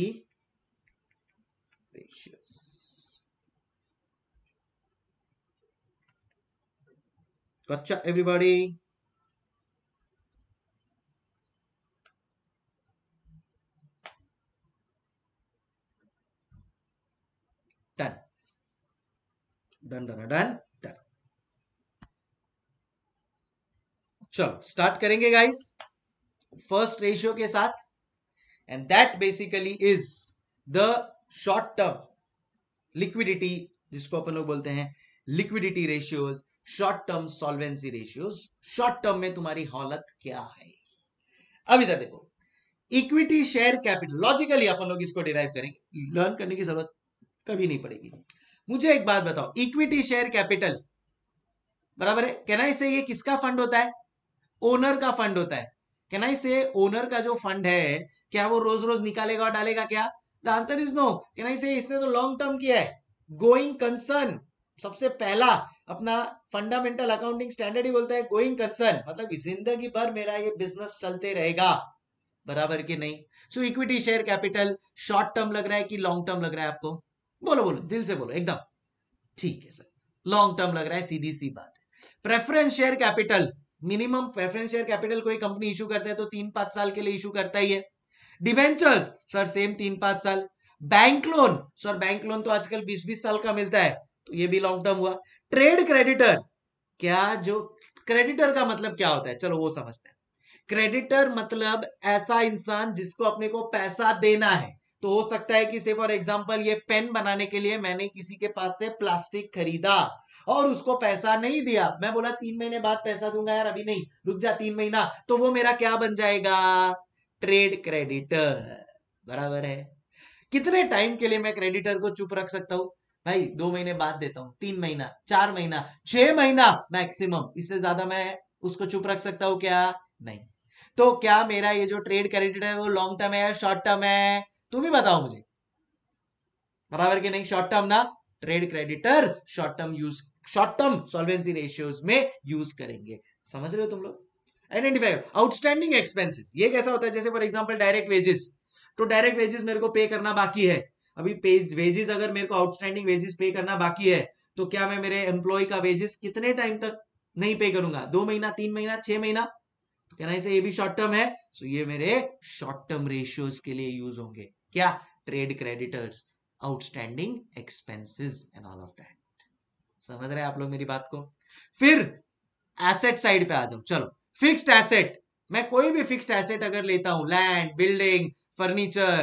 रेशियोज अच्छा everybody done done done done चलो स्टार्ट करेंगे गाइस फर्स्ट रेशियो के साथ and that basically is the short term liquidity जिसको अपन लोग बोलते हैं liquidity ratios short term solvency ratios short term में तुम्हारी हालत क्या है अब इधर देखो इक्विटी शेयर कैपिटल लॉजिकली अपन लोग इसको डिराइव करेंगे लर्न करने की जरूरत कभी नहीं पड़ेगी मुझे एक बात बताओ इक्विटी शेयर कैपिटल बराबर है कहना इसे ये किसका फंड होता है ओनर का फंड होता है कहना इसे ओनर का जो फंड है क्या वो रोज रोज निकालेगा और डालेगा क्या द आंसर इज नो कहना इसे इसने तो लॉन्ग टर्म किया है गोइंग कंसर्न सबसे पहला अपना फंडामेंटल अकाउंटिंग स्टैंडर्ड ही बोलता है गोइंग कंसर्न मतलब जिंदगी भर मेरा ये बिजनेस चलते रहेगा बराबर के नहीं so equity share capital short term लग रहा है कि लॉन्ग टर्म लग रहा है आपको बोलो बोलो दिल से बोलो एकदम ठीक है सर लॉन्ग टर्म लग रहा है सीधी सी बात है preference share capital minimum preference share capital कोई कंपनी इशू करता है तो तीन पांच साल के लिए इशू करता ही है डिवेंचर्स सर सेम तीन पांच साल bank loan sir bank loan तो आजकल बीस बीस साल का मिलता है तो ये भी लॉन्ग टर्म हुआ ट्रेड क्रेडिटर क्या जो क्रेडिटर का मतलब क्या होता है चलो वो समझते हैं क्रेडिटर मतलब ऐसा इंसान जिसको अपने को पैसा देना है तो हो सकता है कि से फॉर एग्जाम्पल ये पेन बनाने के लिए मैंने किसी के पास से प्लास्टिक खरीदा और उसको पैसा नहीं दिया मैं बोला तीन महीने बाद पैसा दूंगा यार अभी नहीं रुक जा तीन महीना तो वो मेरा क्या बन जाएगा ट्रेड क्रेडिटर बराबर है कितने टाइम के लिए मैं क्रेडिटर को चुप रख सकता हूँ भाई दो महीने बाद देता हूं तीन महीना चार महीना छह महीना मैक्सिमम इससे ज्यादा मैं उसको चुप रख सकता हूं क्या नहीं तो क्या मेरा ये जो ट्रेड क्रेडिट है वो लॉन्ग टर्म है या शॉर्ट टर्म है तुम ही बताओ मुझे बराबर के नहीं शॉर्ट टर्म ना trade creditor short term use short term solvency ratios में यूज करेंगे समझ रहे हो तुम लोग आइडेंटिफाई आउटस्टैंडिंग एक्सपेंसेस ये कैसा होता है जैसे फॉर एग्जाम्पल डायरेक्ट वेजेस तो डायरेक्ट वेजेस मेरे को पे करना बाकी है अभी वेजेस अगर मेरे को आउटस्टैंडिंग वेजेस पे करना बाकी है तो क्या मैं मेरे एम्प्लॉय का वेजेस कितने टाइम तक नहीं पे करूंगा दो महीना तीन महीना छह महीना तो कहना ये भी शॉर्ट टर्म है सो ये मेरे शॉर्ट टर्म रेशियोज के लिए यूज होंगे क्या trade creditors outstanding expenses and all of that समझ रहे हैं आप लोग मेरी बात को फिर एसेट साइड पे आ जाओ चलो फिक्स्ड एसेट मैं कोई भी फिक्स्ड एसेट अगर लेता हूं लैंड बिल्डिंग फर्नीचर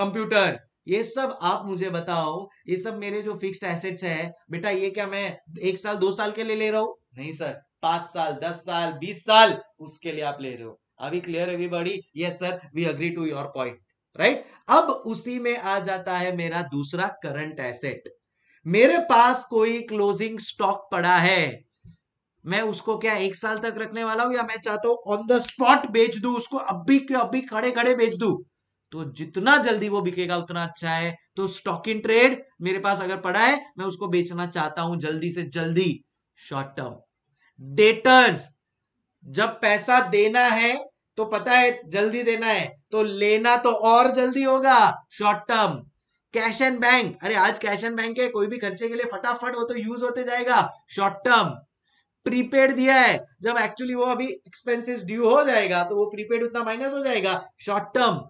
कंप्यूटर ये सब आप मुझे बताओ ये सब मेरे जो फिक्स्ड एसेट्स है बेटा ये क्या मैं एक साल दो साल के लिए ले रहा हूँ नहीं सर पांच साल दस साल बीस साल उसके लिए आप ले रहे हो अभी clear everybody yes sir we agree to your point right अब उसी में आ जाता है मेरा दूसरा करंट एसेट मेरे पास कोई क्लोजिंग स्टॉक पड़ा है मैं उसको क्या एक साल तक रखने वाला हूं या मैं चाहता हूं ऑन द स्पॉट बेच दू उसको अभी के अभी खड़े खड़े बेच दू तो जितना जल्दी वो बिकेगा उतना अच्छा है तो स्टॉक इन ट्रेड मेरे पास अगर पड़ा है मैं उसको बेचना चाहता हूं जल्दी से जल्दी शॉर्ट टर्म डेटर्स जब पैसा देना है तो पता है जल्दी देना है तो लेना तो और जल्दी होगा short term cash and bank अरे आज कैश एंड बैंक है कोई भी खर्चे के लिए फटाफट वो तो यूज होते जाएगा शॉर्ट टर्म प्रीपेड दिया है जब एक्चुअली वो अभी एक्सपेंसेस ड्यू हो जाएगा तो वो प्रीपेड उतना माइनस हो जाएगा short term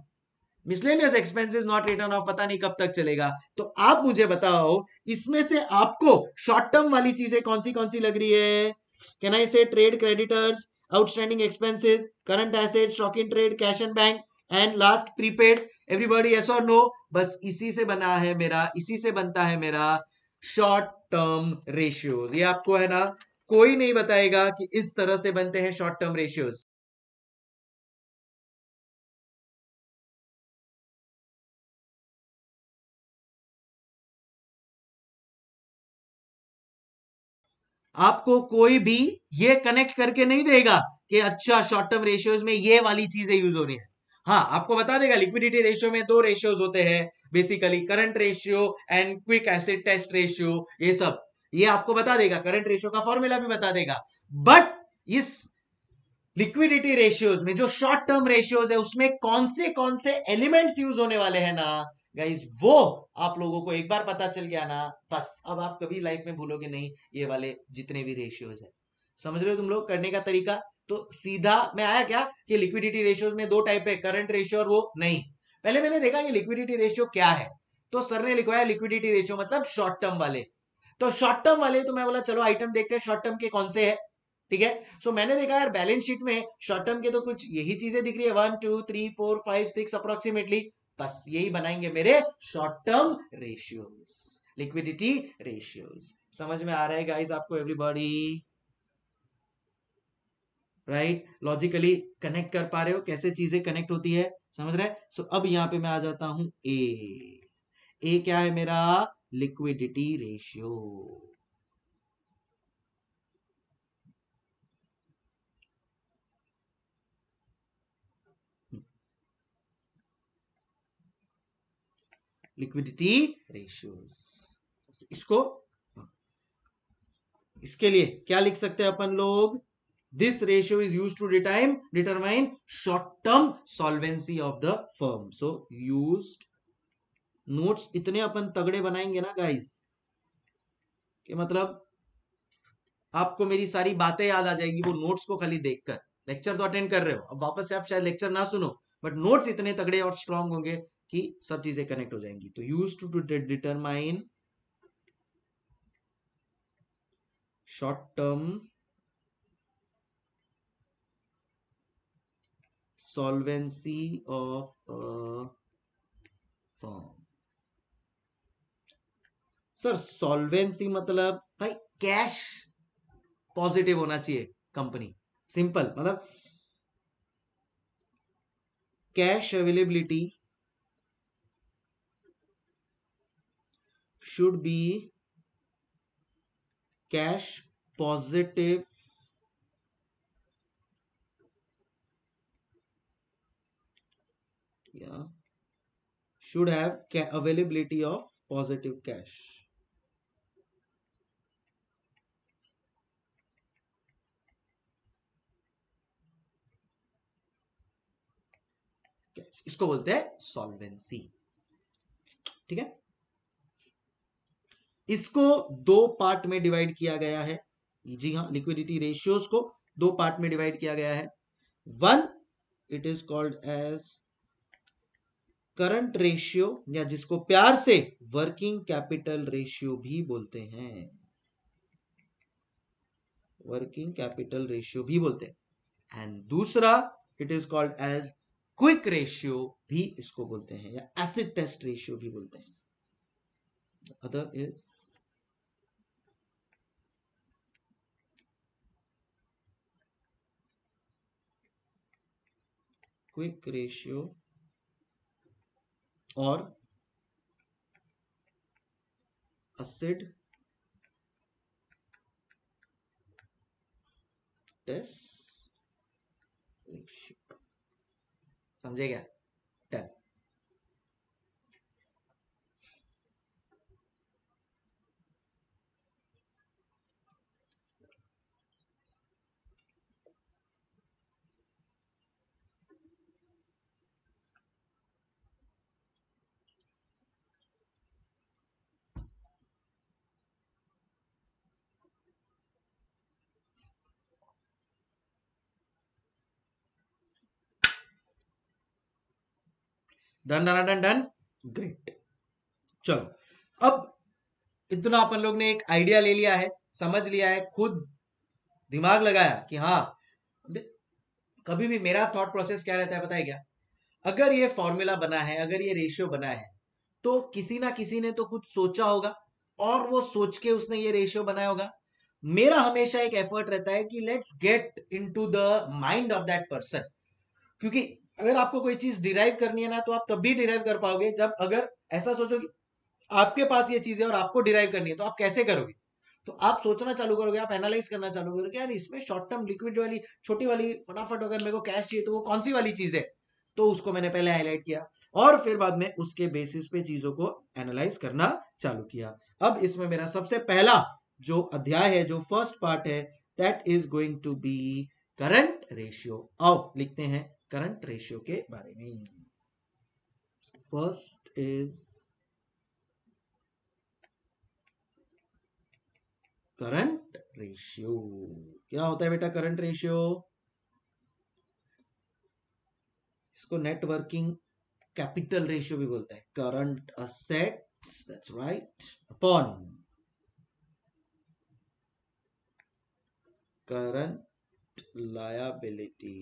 miscellaneous expenses not written off पता नहीं कब तक चलेगा तो आप मुझे बताओ इसमें से आपको शॉर्ट टर्म वाली चीजें कौन सी कौन सी लग रही है can I say trade creditors outstanding expenses current asset stock in trade cash and bank and last prepaid everybody yes और नो बस इसी से बना है मेरा इसी से बनता है मेरा शॉर्ट टर्म रेशियोज ये आपको है ना कोई नहीं बताएगा कि इस तरह से बनते हैं शॉर्ट टर्म रेशियोज आपको कोई भी ये कनेक्ट करके नहीं देगा कि अच्छा शॉर्ट टर्म रेशियोज में ये वाली चीजें यूज हो रही है हाँ आपको बता देगा लिक्विडिटी रेशियो में दो रेशियोज होते हैं basically current ratio and quick acid test ratio ये सब ये आपको बता देगा करंट रेशियो का फॉर्मूला भी बता देगा बट इस लिक्विडिटी रेशियोज में जो शॉर्ट टर्म रेशियोज है उसमें कौन से कौन से एलिमेंट्स यूज होने वाले हैं ना गाइज वो आप लोगों को एक बार पता चल गया ना बस अब आप कभी लाइफ में भूलोगे नहीं ये वाले जितने भी रेशियोज है समझ रहे हो तुम लोग करने का तरीका तो सीधा मैं आया क्या कि लिक्विडिटी रेशियो में दो टाइप है करंट रेशियो और वो नहीं पहले मैंने देखा ये लिक्विडिटी रेशियो क्या है तो सर ने लिखवाया लिक्विडिटी रेशियो मतलब शॉर्ट टर्म वाले तो शॉर्ट टर्म वाले तो मैं बोला चलो आइटम देखते हैं शॉर्ट टर्म के कौन से है ठीक है सो so, मैंने देखा यार बैलेंस शीट में शॉर्ट टर्म के तो कुछ यही चीजें दिख रही है one two three four five six approximately बस यही बनाएंगे मेरे short term ratios liquidity ratios समझ में आ रहा है गाइज आपको एवरीबॉडी राइट लॉजिकली कनेक्ट कर पा रहे हो कैसे चीजें कनेक्ट होती है समझ रहे सो so, अब यहाँ पे मैं आ जाता हूं ए ए क्या है मेरा लिक्विडिटी रेशियो लिक्विडिटी रेशियोज इसको इसके लिए क्या लिख सकते हैं अपन लोग This ratio is used to determine, determine short-term solvency of the firm. So used notes इतने अपन तगड़े बनाएंगे ना गाइस कि मतलब आपको मेरी सारी बातें याद आ जाएगी वो नोट्स को खाली देखकर लेक्चर तो अटेंड कर रहे हो अब वापस से आप शायद लेक्चर ना सुनो बट नोट्स इतने तगड़े और स्ट्रांग होंगे कि सब चीजें कनेक्ट हो जाएंगी तो use to determine short term solvency of a firm sir solvency मतलब भाई कैश पॉजिटिव होना चाहिए कंपनी सिंपल मतलब cash availability should be cash positive yeah should have availability of positive cash इसको बोलते हैं सॉल्वेंसी ठीक है इसको दो पार्ट में डिवाइड किया गया है जी हाँ लिक्विडिटी रेशियोज को दो पार्ट में डिवाइड किया गया है one it is called as current ratio या जिसको प्यार से वर्किंग कैपिटल रेशियो भी बोलते हैं वर्किंग कैपिटल रेशियो भी बोलते हैं एंड दूसरा it is called as quick ratio भी इसको बोलते हैं या एसिड टेस्ट रेशियो भी बोलते हैं अदर इज क्विक रेशियो और एसिड टेस्ट समझे क्या done done done done great चलो अब इतना अपन लोग ने एक आइडिया ले लिया है समझ लिया है खुद दिमाग लगाया कि हाँ कभी भी मेरा थॉट प्रोसेस क्या रहता है बताया क्या अगर ये फॉर्मूला बना है अगर ये रेशियो बना है तो किसी ना किसी ने तो कुछ सोचा होगा और वो सोच के उसने ये रेशियो बनाया होगा मेरा हमेशा एक एफर्ट रहता है कि let's get into the mind of that person क्योंकि अगर आपको कोई चीज डिराइव करनी है ना तो आप तब भी डिराइव कर पाओगे जब अगर ऐसा सोचो कि आपके पास ये चीज है और आपको डिराइव करनी है तो आप कैसे करोगे तो आप सोचना चालू करोगे आप एनालाइज करना चालू करोगे यार इसमें शॉर्ट टर्म लिक्विड वाली छोटी वाली फटाफट अगर मेरे को कैश चाहिए तो वो कौन सी वाली चीज है तो उसको मैंने पहले हाईलाइट किया और फिर बाद में उसके बेसिस पे चीजों को एनालाइज करना चालू किया अब इसमें मेरा सबसे पहला जो अध्याय है जो फर्स्ट पार्ट है that is going to be current ratio आओ लिखते हैं करंट रेशियो के बारे में फर्स्ट इज करंट रेशियो क्या होता है बेटा करंट रेशियो इसको नेटवर्किंग कैपिटल रेशियो भी बोलते हैं current assets that's right upon current liability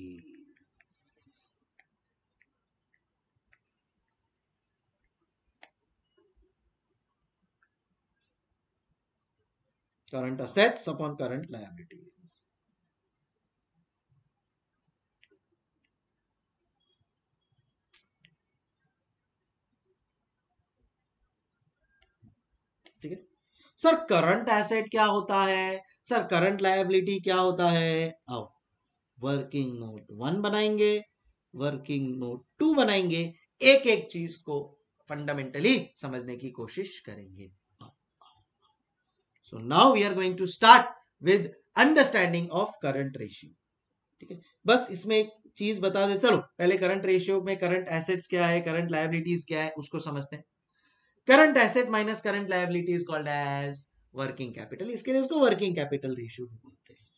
current assets upon current liabilities. ठीक है सर करंट एसेट क्या होता है सर करंट लाइबिलिटी क्या होता है आओ वर्किंग नोट वन बनाएंगे वर्किंग नोट टू बनाएंगे एक एक चीज को फंडामेंटली समझने की कोशिश करेंगे so now we are going to start with understanding of current ratio ठीक है बस इसमें एक चीज बता दे चलो पहले करंट रेशियो में करंट एसेट्स क्या है करंट लाइबिलिटीज क्या है उसको समझते हैं current asset minus current liability is called as working capital इसके लिए इसको वर्किंग कैपिटल रेशियो भी बोलते हैं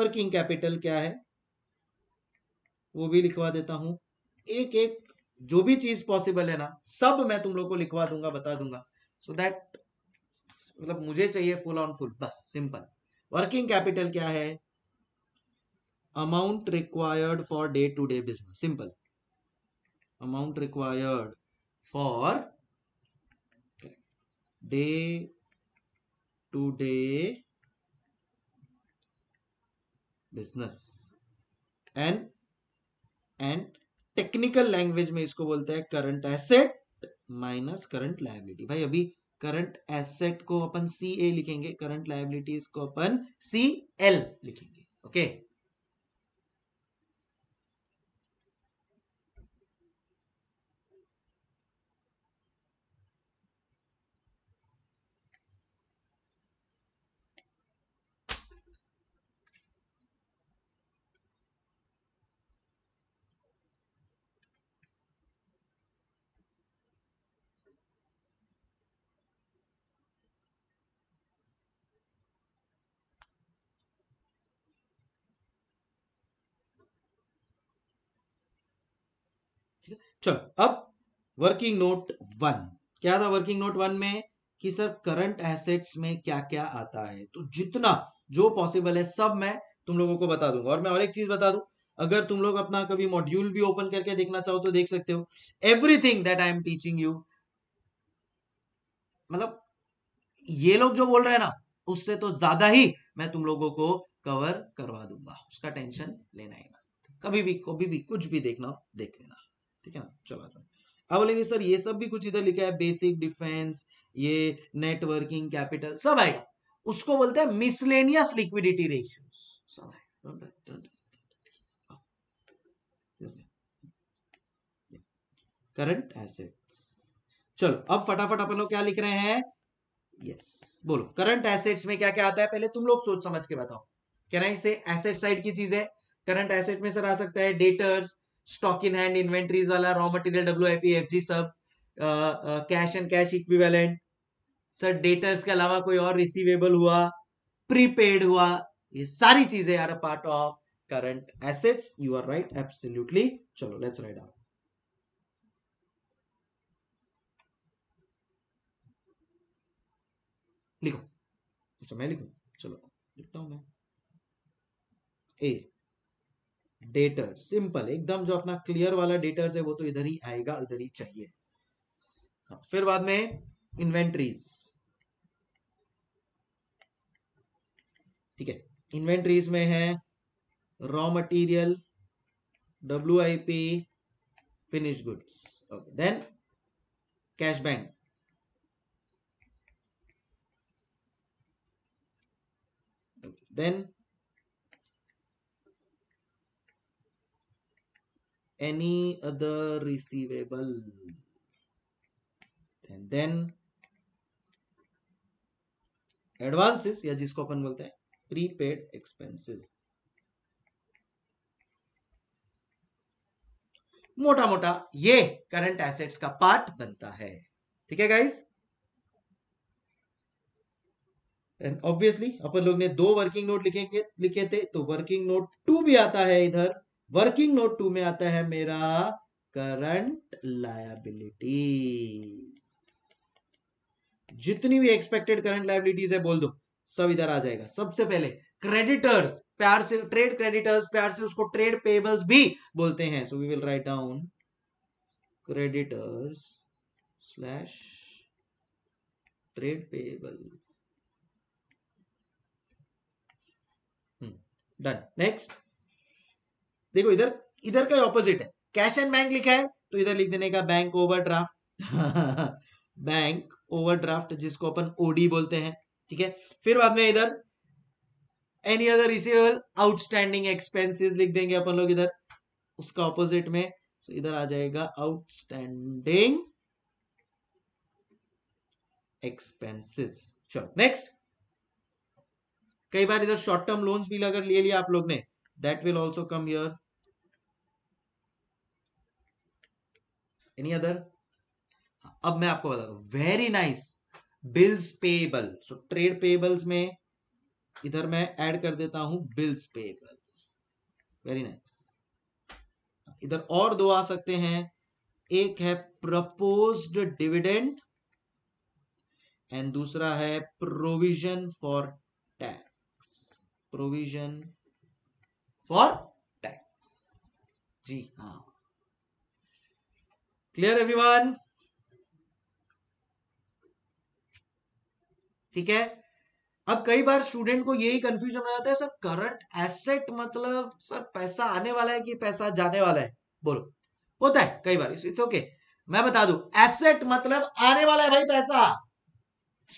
वर्किंग कैपिटल क्या है वो भी लिखवा देता हूं एक एक जो भी चीज पॉसिबल है ना सब मैं तुम लोग को लिखवा दूंगा बता दूंगा सो so दैट मतलब मुझे चाहिए फुल ऑन फुल बस सिंपल वर्किंग कैपिटल क्या है amount required for day to day business simple amount required for day to day business and and technical language में इसको बोलते हैं current asset minus current liability भाई अभी करंट एसेट को अपन सी ए लिखेंगे करंट लाइबिलिटी को अपन सी एल लिखेंगे ओके okay? चलो अब वर्किंग नोट वन क्या था वर्किंग नोट वन में कि सर करंट एसेट्स में क्या क्या आता है तो जितना जो पॉसिबल है सब मैं तुम लोगों को बता दूंगा और मैं और एक चीज बता दू अगर तुम लोग अपना कभी मॉड्यूल भी ओपन करके देखना चाहो तो देख सकते हो everything that I am teaching you मतलब ये लोग जो बोल रहे हैं ना उससे तो ज्यादा ही मैं तुम लोगों को कवर करवा दूंगा उसका टेंशन लेना ही मत कभी भी कभी भी कुछ भी देखना देख लेना ठीक है ना चलो आ जाओ अब बोलेंगे सर ये सब भी कुछ इधर लिखा है बेसिक डिफेंस ये नेटवर्किंग कैपिटल सब आएगा उसको बोलते हैं मिसलेनियस लिक्विडिटी रेशियो सब आएगा करंट एसेट्स चलो अब फटाफट अपन लोग क्या लिख रहे हैं यस yes. बोलो करंट एसेट्स में क्या क्या आता है पहले तुम लोग सोच समझ के बताओ क्या ना इसे एसेट साइड की चीज है करंट एसेट में सर आ सकता है debtors stock in hand inventories वाला raw material W I P F G सब cash and cash equivalent sir debtors के अलावा कोई और रिसीवेबल हुआ प्रीपेड हुआ ये सारी चीजें are a part of current assets you are right absolutely चलो लेट्स राइट डाउन लिखो अच्छा मैं लिखू चलो लिखता हूं मैं ए डेटर सिंपल एकदम जो अपना क्लियर वाला डेटर है वो तो इधर ही आएगा इधर ही चाहिए हाँ, फिर बाद में इन्वेंट्रीज ठीक है इन्वेंट्रीज में है raw material W I P finish goods okay then cash bank then any other receivable and then advances या जिसको अपन बोलते हैं प्रीपेड एक्सपेंसेस मोटा मोटा ये करंट एसेट्स का पार्ट बनता है ठीक है गाइस एंड ऑब्वियसली अपन लोग ने दो वर्किंग नोट लिखेंगे लिखे थे तो वर्किंग नोट टू भी आता है इधर वर्किंग नोट टू में आता है मेरा करंट लायबिलिटी जितनी भी एक्सपेक्टेड करंट लाइबिलिटीज है बोल दो सब इधर आ जाएगा सबसे पहले क्रेडिटर्स प्यार से ट्रेड क्रेडिटर्स प्यार से उसको ट्रेड पेबल्स भी बोलते हैं so we will write down creditors slash trade payables done next देखो इधर इधर का ऑपोजिट है कैश एंड बैंक लिखा है तो इधर लिख देने का बैंक ओवरड्राफ्ट बैंक ओवरड्राफ्ट जिसको अपन ओडी बोलते हैं ठीक है फिर बाद में इधर any other receivable outstanding expenses लिख देंगे अपन लोग इधर उसका ऑपोजिट में सो इधर आ जाएगा आउटस्टैंडिंग एक्सपेंसेस चलो नेक्स्ट कई बार इधर शॉर्ट टर्म लोन्स भी अगर ले लिया आप लोग ने that will also come here any other अब मैं आपको बता दू very nice bills payable so trade payables में इधर मैं एड कर देता हूं बिल्स पेबल वेरी नाइस इधर और दो आ सकते हैं एक है प्रपोज डिविडेंड एंड दूसरा है provision for tax provision for tax जी हाँ क्लियर एवरीवन ठीक है अब कई बार स्टूडेंट को यही कंफ्यूजन हो जाता है सर करंट एसेट मतलब सर पैसा आने वाला है कि पैसा जाने वाला है बोलो होता है कई बार इट्स ओके मैं बता दू एसेट मतलब आने वाला है भाई पैसा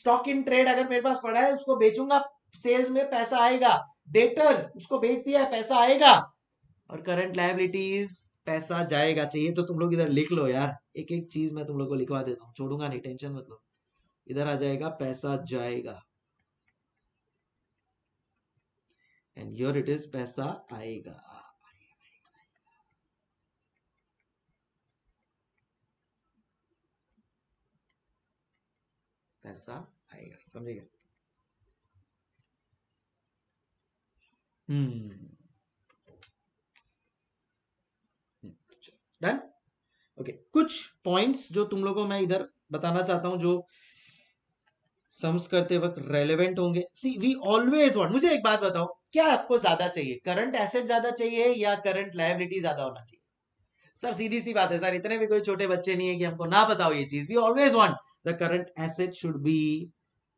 स्टॉक इन ट्रेड अगर मेरे पास पड़ा है उसको बेचूंगा सेल्स में पैसा आएगा डेटर्स उसको भेज दिया है पैसा आएगा और करंट लाइबिलिटीज पैसा जाएगा चाहिए तो तुम लोग इधर लिख लो यार एक एक चीज मैं तुम लोग को लिखवा देता हूँ छोड़ूंगा नहीं टेंशन मत लो इधर आ जाएगा पैसा जाएगा एंड योर इट इज पैसा आएगा पैसा आएगा समझेगा Hmm. Done okay okay. कुछ पॉइंट्स जो तुम लोगों को मैं इधर बताना चाहता हूं जो सम्स करते वक्त रेलेवेंट होंगे सी वी ऑलवेज वांट मुझे एक बात बताओ क्या आपको ज्यादा चाहिए करंट एसेट ज्यादा चाहिए या करंट लाइबिलिटी ज्यादा होना चाहिए सर सीधी सी बात है सर इतने भी कोई छोटे बच्चे नहीं है कि हमको ना बताओ ये चीज we always want the current asset should be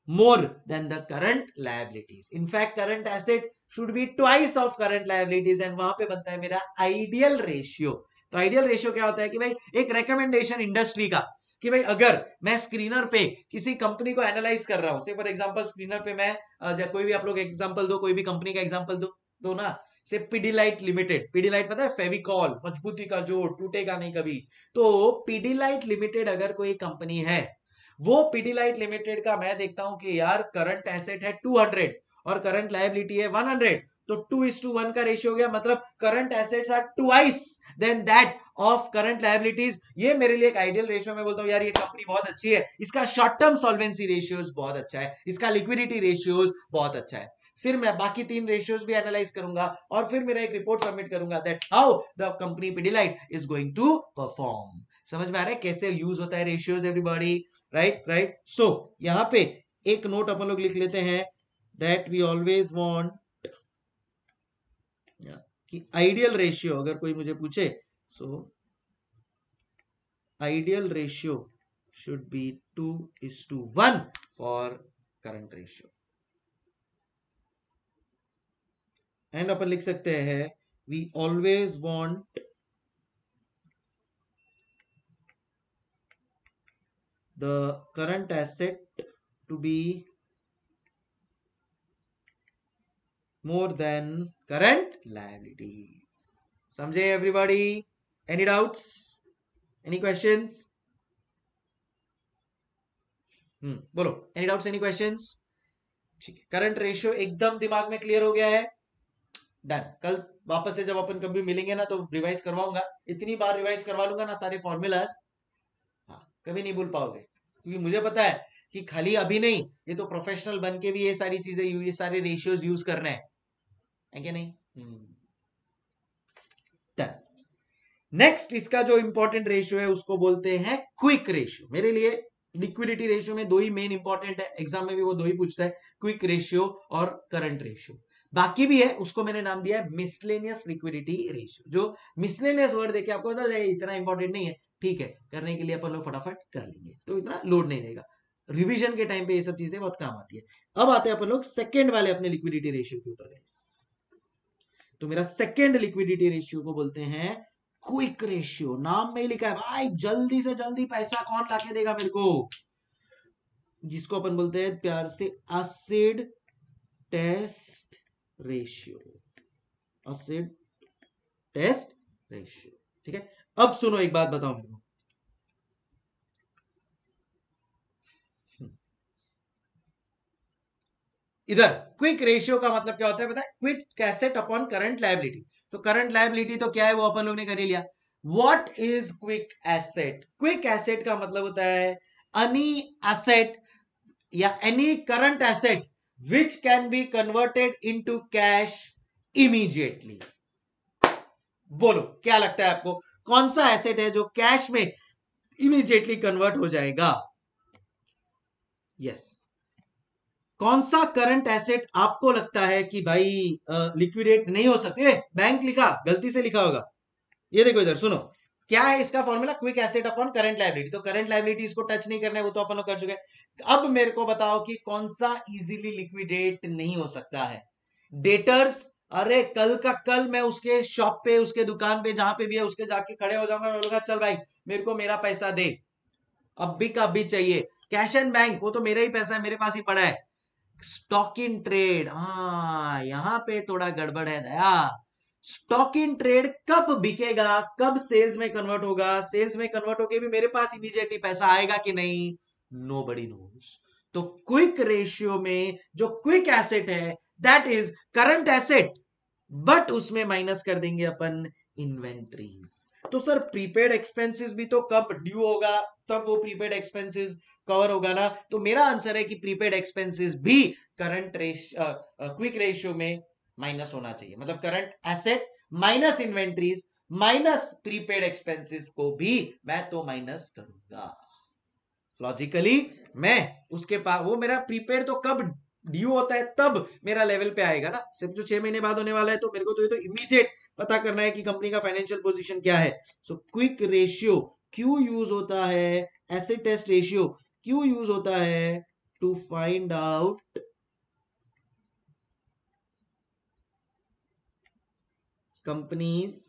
more than the current liabilities. In fact, current asset should be twice of current liabilities and वहां पे बनता है मेरा ideal ratio. तो ideal ratio क्या होता है कि भाई एक recommendation industry का कि भाई अगर मैं स्क्रीनर पे किसी कंपनी को एनालाइज कर रहा हूं से फॉर एग्जांपल स्क्रीनर पे मैं जब कोई भी आप लोग एग्जांपल दो कोई भी कंपनी का एग्जांपल दो दो तो ना से पीडीलाइट लिमिटेड पीडीलाइट पता है फेविकॉल मजबूती का जोर टूटेगा नहीं कभी तो पीडीलाइट लिमिटेड अगर कोई कंपनी है वो पीडीलाइट लिमिटेड का मैं देखता हूं कि यार करंट एसेट है 200 और करंट लाइबिलिटी है 100 तो टू इज टू वन का रेशियो हो गया मतलब current assets are twice than that of current liabilities ये मेरे लिए एक आइडियल रेशियो में बोलता हूँ यार ये कंपनी बहुत अच्छी है इसका शॉर्ट टर्म सोल्वेंसी रेशियोज बहुत अच्छा है इसका लिक्विडिटी रेशियोज बहुत अच्छा है फिर मैं बाकी तीन रेशियोज भी एनालाइज करूंगा और फिर मेरा एक रिपोर्ट सबमिट करूंगा that how the company Pidilite is going to perform समझ में आ रहा है कैसे यूज होता है ratios everybody right right so यहाँ पे एक नोट अपन लोग लिख लेते हैं दैट वी ऑलवेज वॉन्ट कि आइडियल रेशियो अगर कोई मुझे पूछे so ideal ratio should be two is to one for current ratio and अपन लिख सकते हैं we always want the current asset to be more than current liabilities samjhe everybody any doubts any questions hmm bolo any doubts any questions theek hai current ratio ekdam dimag mein clear ho gaya hai done कल वापस से जब अपन कभी मिलेंगे ना तो revise करवाऊंगा इतनी बार रिवाइज करवा लूंगा ना सारे फॉर्मूलाज हाँ कभी नहीं भूल पाओगे क्योंकि मुझे पता है कि खाली अभी नहीं ये तो प्रोफेशनल बन के भी ये सारी चीजें ये सारे रेशियोज यूज करना है है क्या नहीं नेक्स्ट हम्म। इसका जो इंपॉर्टेंट रेशियो है उसको बोलते हैं क्विक रेशियो मेरे लिए लिक्विडिटी रेशियो में दो ही मेन इंपॉर्टेंट है एग्जाम में भी वो दो ही पूछता है क्विक रेशियो और करंट रेशियो बाकी भी है उसको मैंने नाम दिया है मिसलेनियस लिक्विडिटी रेशियो जो मिसलेनियस वर्ड देखिए आपको पता है इतना इंपॉर्टेंट नहीं है ठीक है करने के लिए अपन लोग फटाफट कर लेंगे तो इतना लोड नहीं रहेगा रिविजन के टाइम पे ये सब चीजें बहुत काम आती है अब आते हैं अपन लोग सेकेंड वाले अपने लिक्विडिटी रेशियो के ऊपर तो मेरा सेकेंड लिक्विडिटी रेशियो को बोलते हैं क्विक रेशियो नाम में ही लिखा है भाई जल्दी से जल्दी पैसा कौन लाके देगा मेरे को जिसको अपन बोलते हैं प्यार से acid test ratio acid test ratio ठीक है अब सुनो एक बात बताओ मेरे को हम्म। इधर क्विक रेशियो का मतलब क्या होता है बताए है क्विट अपॉन करंट लाइबिलिटी तो करंट लाइबिलिटी तो क्या है वो अपन लोग ने कर ही लिया what is quick asset quick asset का मतलब होता है एनी एसेट या any current asset which can be converted into cash immediately बोलो क्या लगता है आपको कौन सा एसेट है जो कैश में इमीडिएटली कन्वर्ट हो जाएगा यस yes. कौन सा करंट एसेट आपको लगता है कि भाई लिक्विडेट नहीं हो सकते बैंक लिखा गलती से लिखा होगा ये देखो इधर सुनो क्या है इसका formula quick asset upon current liability तो करंट लाइबिलिटी इसको टच नहीं करना है वो तो अपन लोग कर चुके अब मेरे को बताओ कि कौन सा इजीली लिक्विडेट नहीं हो सकता है डेटर्स अरे कल का कल मैं उसके शॉप पे उसके दुकान पे जहां पे भी है उसके जाके खड़े हो जाऊंगा मैं बोलूंगा चल भाई मेरे को मेरा पैसा दे अब भी का अभी चाहिए कैश एंड बैंक वो तो मेरा ही पैसा है मेरे पास ही पड़ा है स्टॉक इन ट्रेड हाँ यहाँ पे थोड़ा गड़बड़ है दया स्टॉक इन ट्रेड कब बिकेगा कब सेल्स में कन्वर्ट होगा सेल्स में कन्वर्ट होके भी मेरे पास इमीजिएटली पैसा आएगा कि नहीं नो बड़ी नोज तो क्विक रेशियो में जो क्विक एसेट है that is current asset but उसमें माइनस कर देंगे अपन इन्वेंट्रीज तो सर प्रीपेड एक्सपेंसेस भी तो कब ड्यू होगा तब वो प्रीपेड एक्सपेंसेस कवर होगा ना तो मेरा आंसर है कि प्रीपेड एक्सपेंसेस भी करंट रेशियो क्विक रेशियो में माइनस होना चाहिए मतलब current asset minus inventories minus prepaid expenses को भी मैं तो माइनस करूंगा लॉजिकली मैं उसके पास वो मेरा प्रीपेड तो कब ड्यू होता है तब मेरा लेवल पे आएगा ना सिर्फ जो छह महीने बाद होने वाला है तो मेरे को तो ये तो इमीडिएट पता करना है कि कंपनी का फाइनेंशियल पोजीशन क्या है सो क्विक रेशियो क्यू यूज होता है एसिड टेस्ट रेशियो क्यू यूज होता है to find out companies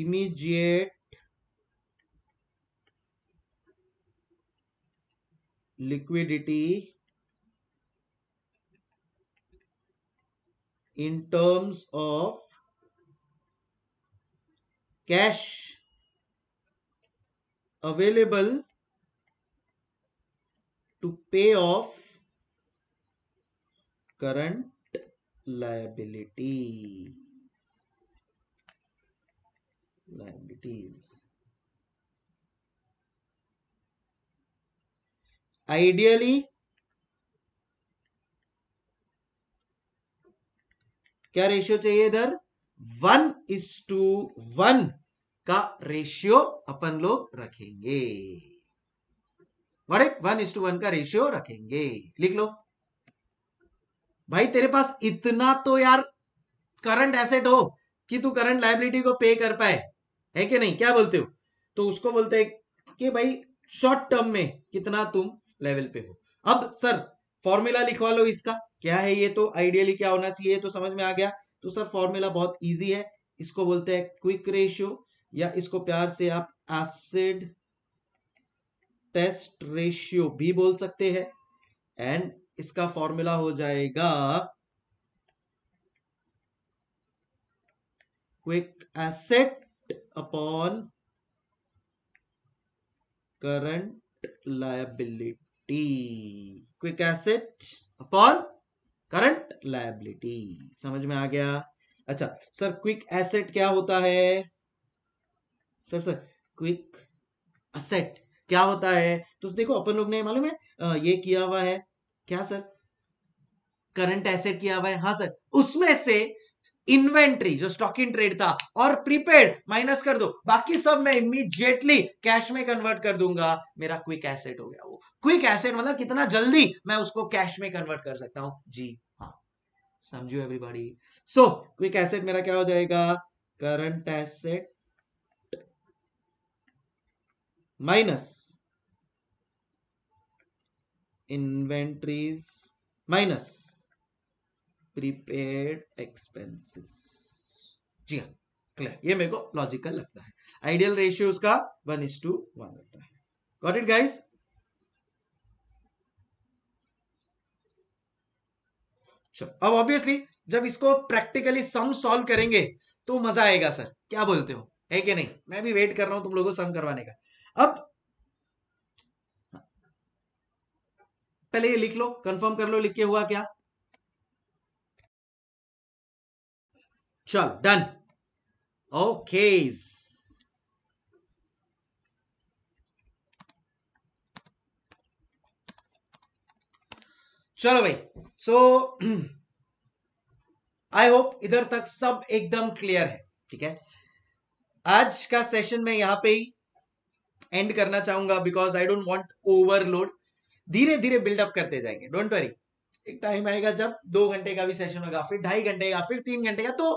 immediate liquidity in terms of cash available to pay off current liabilities liabilities ideally क्या रेशियो चाहिए इधर वन इज टू वन का रेशियो अपन लोग रखेंगे वन इज टू वन का रेशियो रखेंगे लिख लो भाई तेरे पास इतना तो यार करंट एसेट हो कि तू करंट लाइबिलिटी को पे कर पाए है कि नहीं क्या बोलते हो तो उसको बोलते हैं कि भाई शॉर्ट टर्म में कितना तुम लेवल पे हो अब सर फॉर्मूला लिखवा लो इसका क्या है ये तो आइडियली क्या होना चाहिए तो समझ में आ गया तो सर फॉर्मूला बहुत इजी है इसको बोलते हैं क्विक रेशियो या इसको प्यार से आप एसिड टेस्ट रेशियो भी बोल सकते हैं एंड इसका फॉर्मूला हो जाएगा quick asset upon current liability liability quick asset upon current liability समझ में आ गया अच्छा सर क्विक एसेट क्या होता है सर सर क्विक असेट क्या होता है तो देखो अपन लोग ने मालूम है ये किया हुआ है क्या सर करंट एसेट किया हुआ है हाँ सर उसमें से इन्वेंट्री जो स्टॉक इन ट्रेड था और प्रीपेड माइनस कर दो बाकी सब मैं इमीजिएटली कैश में कन्वर्ट कर दूंगा मेरा क्विक एसेट हो गया वो क्विक एसेट मतलब कितना जल्दी मैं उसको कैश में कन्वर्ट कर सकता हूं जी हाँ समझो एवरीबॉडी सो क्विक एसेट मेरा क्या हो जाएगा current asset minus inventories minus prepaid expenses जी हाँ क्लियर ये मेरे को लॉजिकल लगता है आइडियल रेशियो उसका वन इज टू वन होता है गॉट इट गाइस अब ऑब्वियसली जब इसको प्रैक्टिकली सम सॉल्व करेंगे तो मजा आएगा सर क्या बोलते हो है कि नहीं मैं भी वेट कर रहा हूं तुम लोगों को सम करवाने का अब हाँ. पहले ये लिख लो कंफर्म कर लो लिख के हुआ क्या चलो डन ओके चलो भाई सो आई होप इधर तक सब एकदम क्लियर है ठीक है आज का सेशन मैं यहां पे ही एंड करना चाहूंगा because I don't want overload धीरे धीरे बिल्डअप करते जाएंगे डोंट वरी एक टाइम आएगा जब दो घंटे का भी सेशन होगा फिर ढाई घंटे का फिर तीन घंटे का तो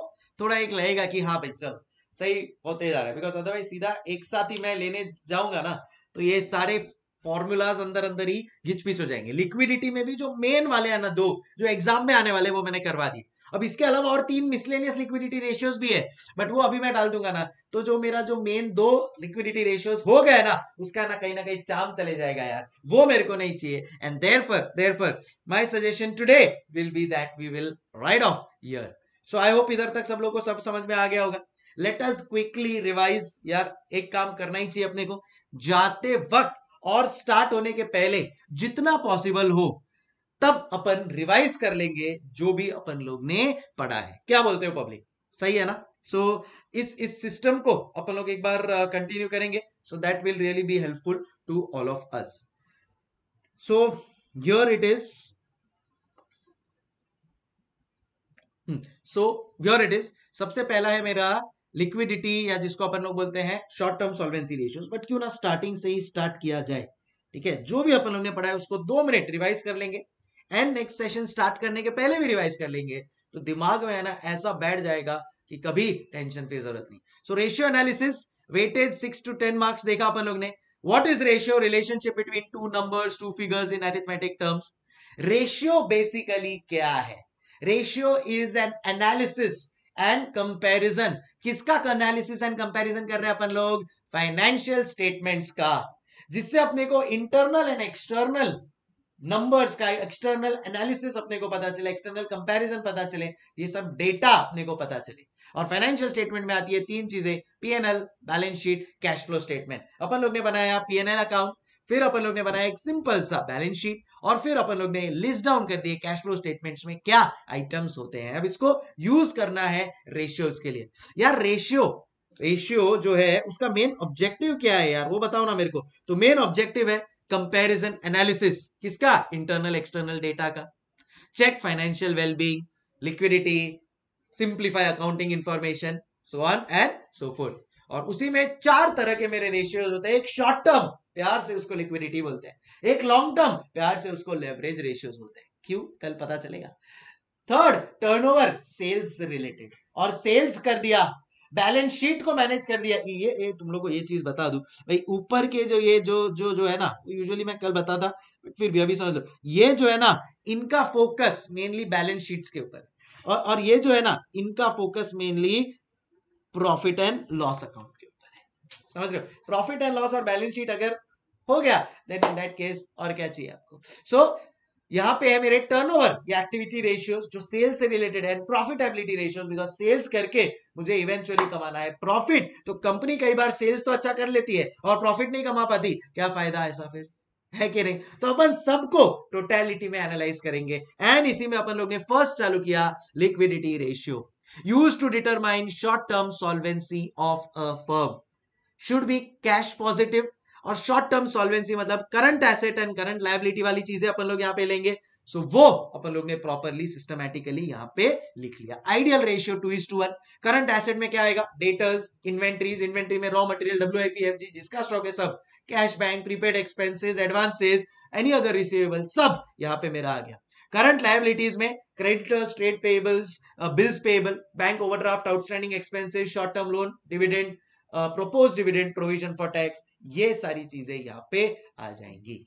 थोड़ा एक लगेगा कि हाँ भाई चल सही होते जा रहा है बिकॉज अदरवाइज सीधा एक साथ ही मैं लेने जाऊंगा ना तो ये सारे फॉर्मूलाज अंदर अंदर ही घिचपिच हो जाएंगे लिक्विडिटी में भी जो मेन वाले हैं ना दो जो एग्जाम में आने वाले वो मैंने करवा दी अब इसके अलावा और तीन मिसलेनियस लिक्विडिटी रेशियोज भी है बट वो अभी मैं डाल दूंगा ना तो जो मेरा जो मेन दो लिक्विडिटी रेशियोज हो गया ना उसका ना कहीं ना कहीं चाम चले जाएगा यार वो मेरे को नहीं चाहिए and therefore therefore my suggestion today will be that we will ride of year so I hope इधर तक सब लोग को सब समझ में आ गया होगा लेट अस क्विकली रिवाइज यार एक काम करना ही चाहिए अपने को जाते वक्त और स्टार्ट होने के पहले जितना पॉसिबल हो तब अपन रिवाइज कर लेंगे जो भी अपन लोग ने पढ़ा है क्या बोलते हो पब्लिक सही है ना सो so, इस इस सिस्टम को अपन लोग एक बार कंटिन्यू uh, करेंगे so that will really be helpful to all of us so here it is so where it is सबसे पहला है मेरा लिक्विडिटी या जिसको अपन लोग बोलते हैं short term solvency ratios but क्यों ना स्टार्टिंग से ही स्टार्ट किया जाए ठीक है जो भी अपन लोग ने पढ़ा है उसको दो मिनट रिवाइज कर लेंगे एंड नेक्स्ट सेशन स्टार्ट करने के पहले भी रिवाइज कर लेंगे तो दिमाग में है ना ऐसा बैठ जाएगा कि कभी टेंशन की जरूरत नहीं so ratio analysis weightage six to ten marks देखा अपन लोग ने what is ratio relationship between two numbers two figures in arithmetic terms ratio basically क्या है ratio is an analysis and comparison किसका एनालिसिस एंड कंपैरिजन कर रहे हैं अपन लोग फाइनेंशियल स्टेटमेंट्स का जिससे अपने को इंटरनल एंड एक्सटर्नल नंबर्स का एक्सटर्नल एनालिसिस अपने को पता चले एक्सटर्नल कंपैरिजन पता चले ये सब डेटा अपने को पता चले और फाइनेंशियल स्टेटमेंट में आती है तीन चीजें P N L balance sheet cash flow statement अपन लोग ने बनाया पीएनएल अकाउंट फिर अपन लोग ने बनाया एक सिंपल सा बैलेंस शीट और फिर अपन लोग ने लिस्ट डाउन कर दिए कैश फ्लो स्टेटमेंट्स में क्या आइटम्स होते हैं अब इसको यूज करना है रेशियोज के लिए यार रेशियो रेशियो जो है उसका मेन ऑब्जेक्टिव क्या है यार वो बताओ ना मेरे को तो मेन ऑब्जेक्टिव है कंपैरिजन एनालिसिस किसका इंटरनल एक्सटर्नल डेटा का check financial wellbeing liquidity simplify accounting information so on and so forth और उसी में चार तरह के मेरे रेशियोज होते हैं एक शॉर्ट टर्म प्यार से उसको लिक्विडिटी बोलते हैं एक लॉन्ग टर्म प्यार से उसको लेवरेज रेशियोज बोलते हैं क्यों कल पता चलेगा थर्ड टर्नओवर सेल्स से रिलेटेड और सेल्स कर दिया बैलेंस शीट को मैनेज कर दिया ये, ये तुम लोगों को ये चीज बता दू भाई ऊपर के जो ये जो जो जो है ना यूजुअली मैं कल बताता बट फिर भी अभी समझ लो ये जो है ना इनका फोकस मेनली बैलेंस शीट्स के ऊपर और और ये जो है ना इनका focus mainly profit and loss account समझ रहे हो प्रॉफिट एंड लॉस और बैलेंस शीट अगर हो गया देन इन दैट केस और क्या चाहिए आपको सो so, यहाँ पे है मेरे टर्नओवर या एक्टिविटी रेशियोज जो सेल्स से रिलेटेड है प्रॉफिटेबिलिटी रेशियोज बिकॉज सेल्स करके मुझे इवेंचुअली कमाना है प्रॉफिट तो कंपनी कई बार सेल्स तो अच्छा कर लेती है और प्रॉफिट नहीं कमा पाती क्या फायदा ऐसा फिर है कि नहीं तो अपन सबको टोटेलिटी में एनालाइज करेंगे एंड इसी में अपन लोग ने फर्स्ट चालू किया liquidity ratio use to determine short term solvency of a firm should be cash positive और शॉर्ट टर्म सॉल्वेंसी मतलब current asset and current liability वाली चीजें अपन लोग यहाँ पे लेंगे सो so, वो अपन लोग ने प्रॉपरली सिस्टमैटिकली यहाँ पे लिख लिया ideal ratio two is to one current asset में क्या आएगा डेटर्स इन्वेंट्रीज इन्वेंट्री में raw material W I P F G जिसका स्टॉक है सब cash bank prepaid expenses advances any other receivable सब यहाँ पे मेरा आ गया करंट लाइबिलिटीज में creditors trade payables bills payable bank overdraft outstanding expenses short term loan dividend propose dividend provision for tax ये सारी चीजें यहाँ पे आ जाएंगी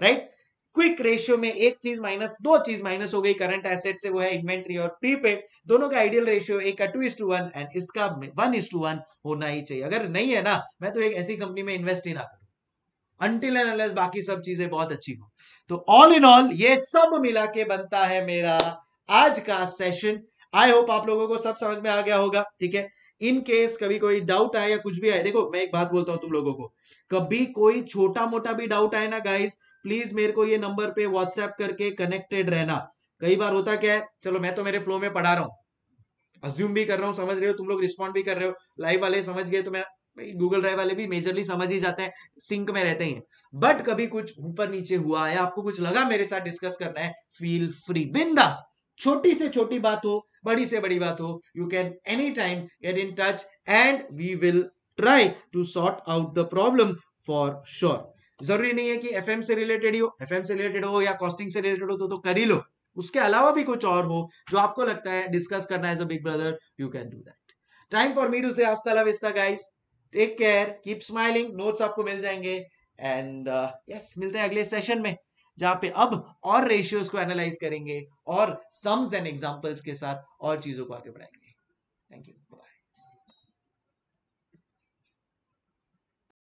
राइट right? क्विक रेशियो में एक चीज माइनस दो चीज माइनस हो गई करंट एसेट से वो है इन्वेंट्री और प्रीपेड दोनों का आइडियल रेशियो एक का two is to one and इसका वन इज टू वन होना ही चाहिए अगर नहीं है ना मैं तो एक ऐसी कंपनी में इन्वेस्ट ही ना करूं अनटिल एंड अनलेस बाकी सब चीजें बहुत अच्छी हो तो ऑल इन ऑल ये सब मिला के बनता है मेरा आज का सेशन आई होप आप लोगों को सब समझ में आ गया होगा ठीक है इन केस कभी कोई डाउट आए या कुछ भी आए देखो मैं एक बात बोलता हूँ तुम लोगों को कभी कोई छोटा मोटा भी डाउट आए ना गाइज प्लीज मेरे को ये नंबर पे व्हाट्सएप करके कनेक्टेड रहना कई बार होता क्या है चलो मैं तो मेरे फ्लो में पढ़ा रहा हूँ अज्यूम भी कर रहा हूँ समझ रहे हो तुम लोग रिस्पॉन्ड भी कर रहे हो लाइव वाले समझ गए तो मैं गूगल ड्राइव वाले भी मेजरली समझ ही जाते हैं सिंक में रहते हैं बट कभी कुछ ऊपर नीचे हुआ है आपको कुछ लगा मेरे साथ डिस्कस करना है फील फ्री बिंदास छोटी से छोटी बात हो बड़ी से बड़ी बात हो you can any time get in touch and we will try to sort out the problem for sure जरूरी नहीं है कि एफ से रिलेटेड ही हो एफ से रिलेटेड हो या कॉस्टिंग से रिलेटेड हो तो, तो कर ही लो उसके अलावा भी कुछ और हो जो आपको लगता है डिस्कस करना as a big brother you can do that time for me to say आस्ता love guys take care keep smiling notes आपको मिल जाएंगे एंड यस uh, yes, मिलते हैं अगले सेशन में जहां पे अब और रेशियोज को एनालाइज करेंगे और सम्स एंड एग्जाम्पल्स के साथ और चीजों को आगे बढ़ाएंगे थैंक यू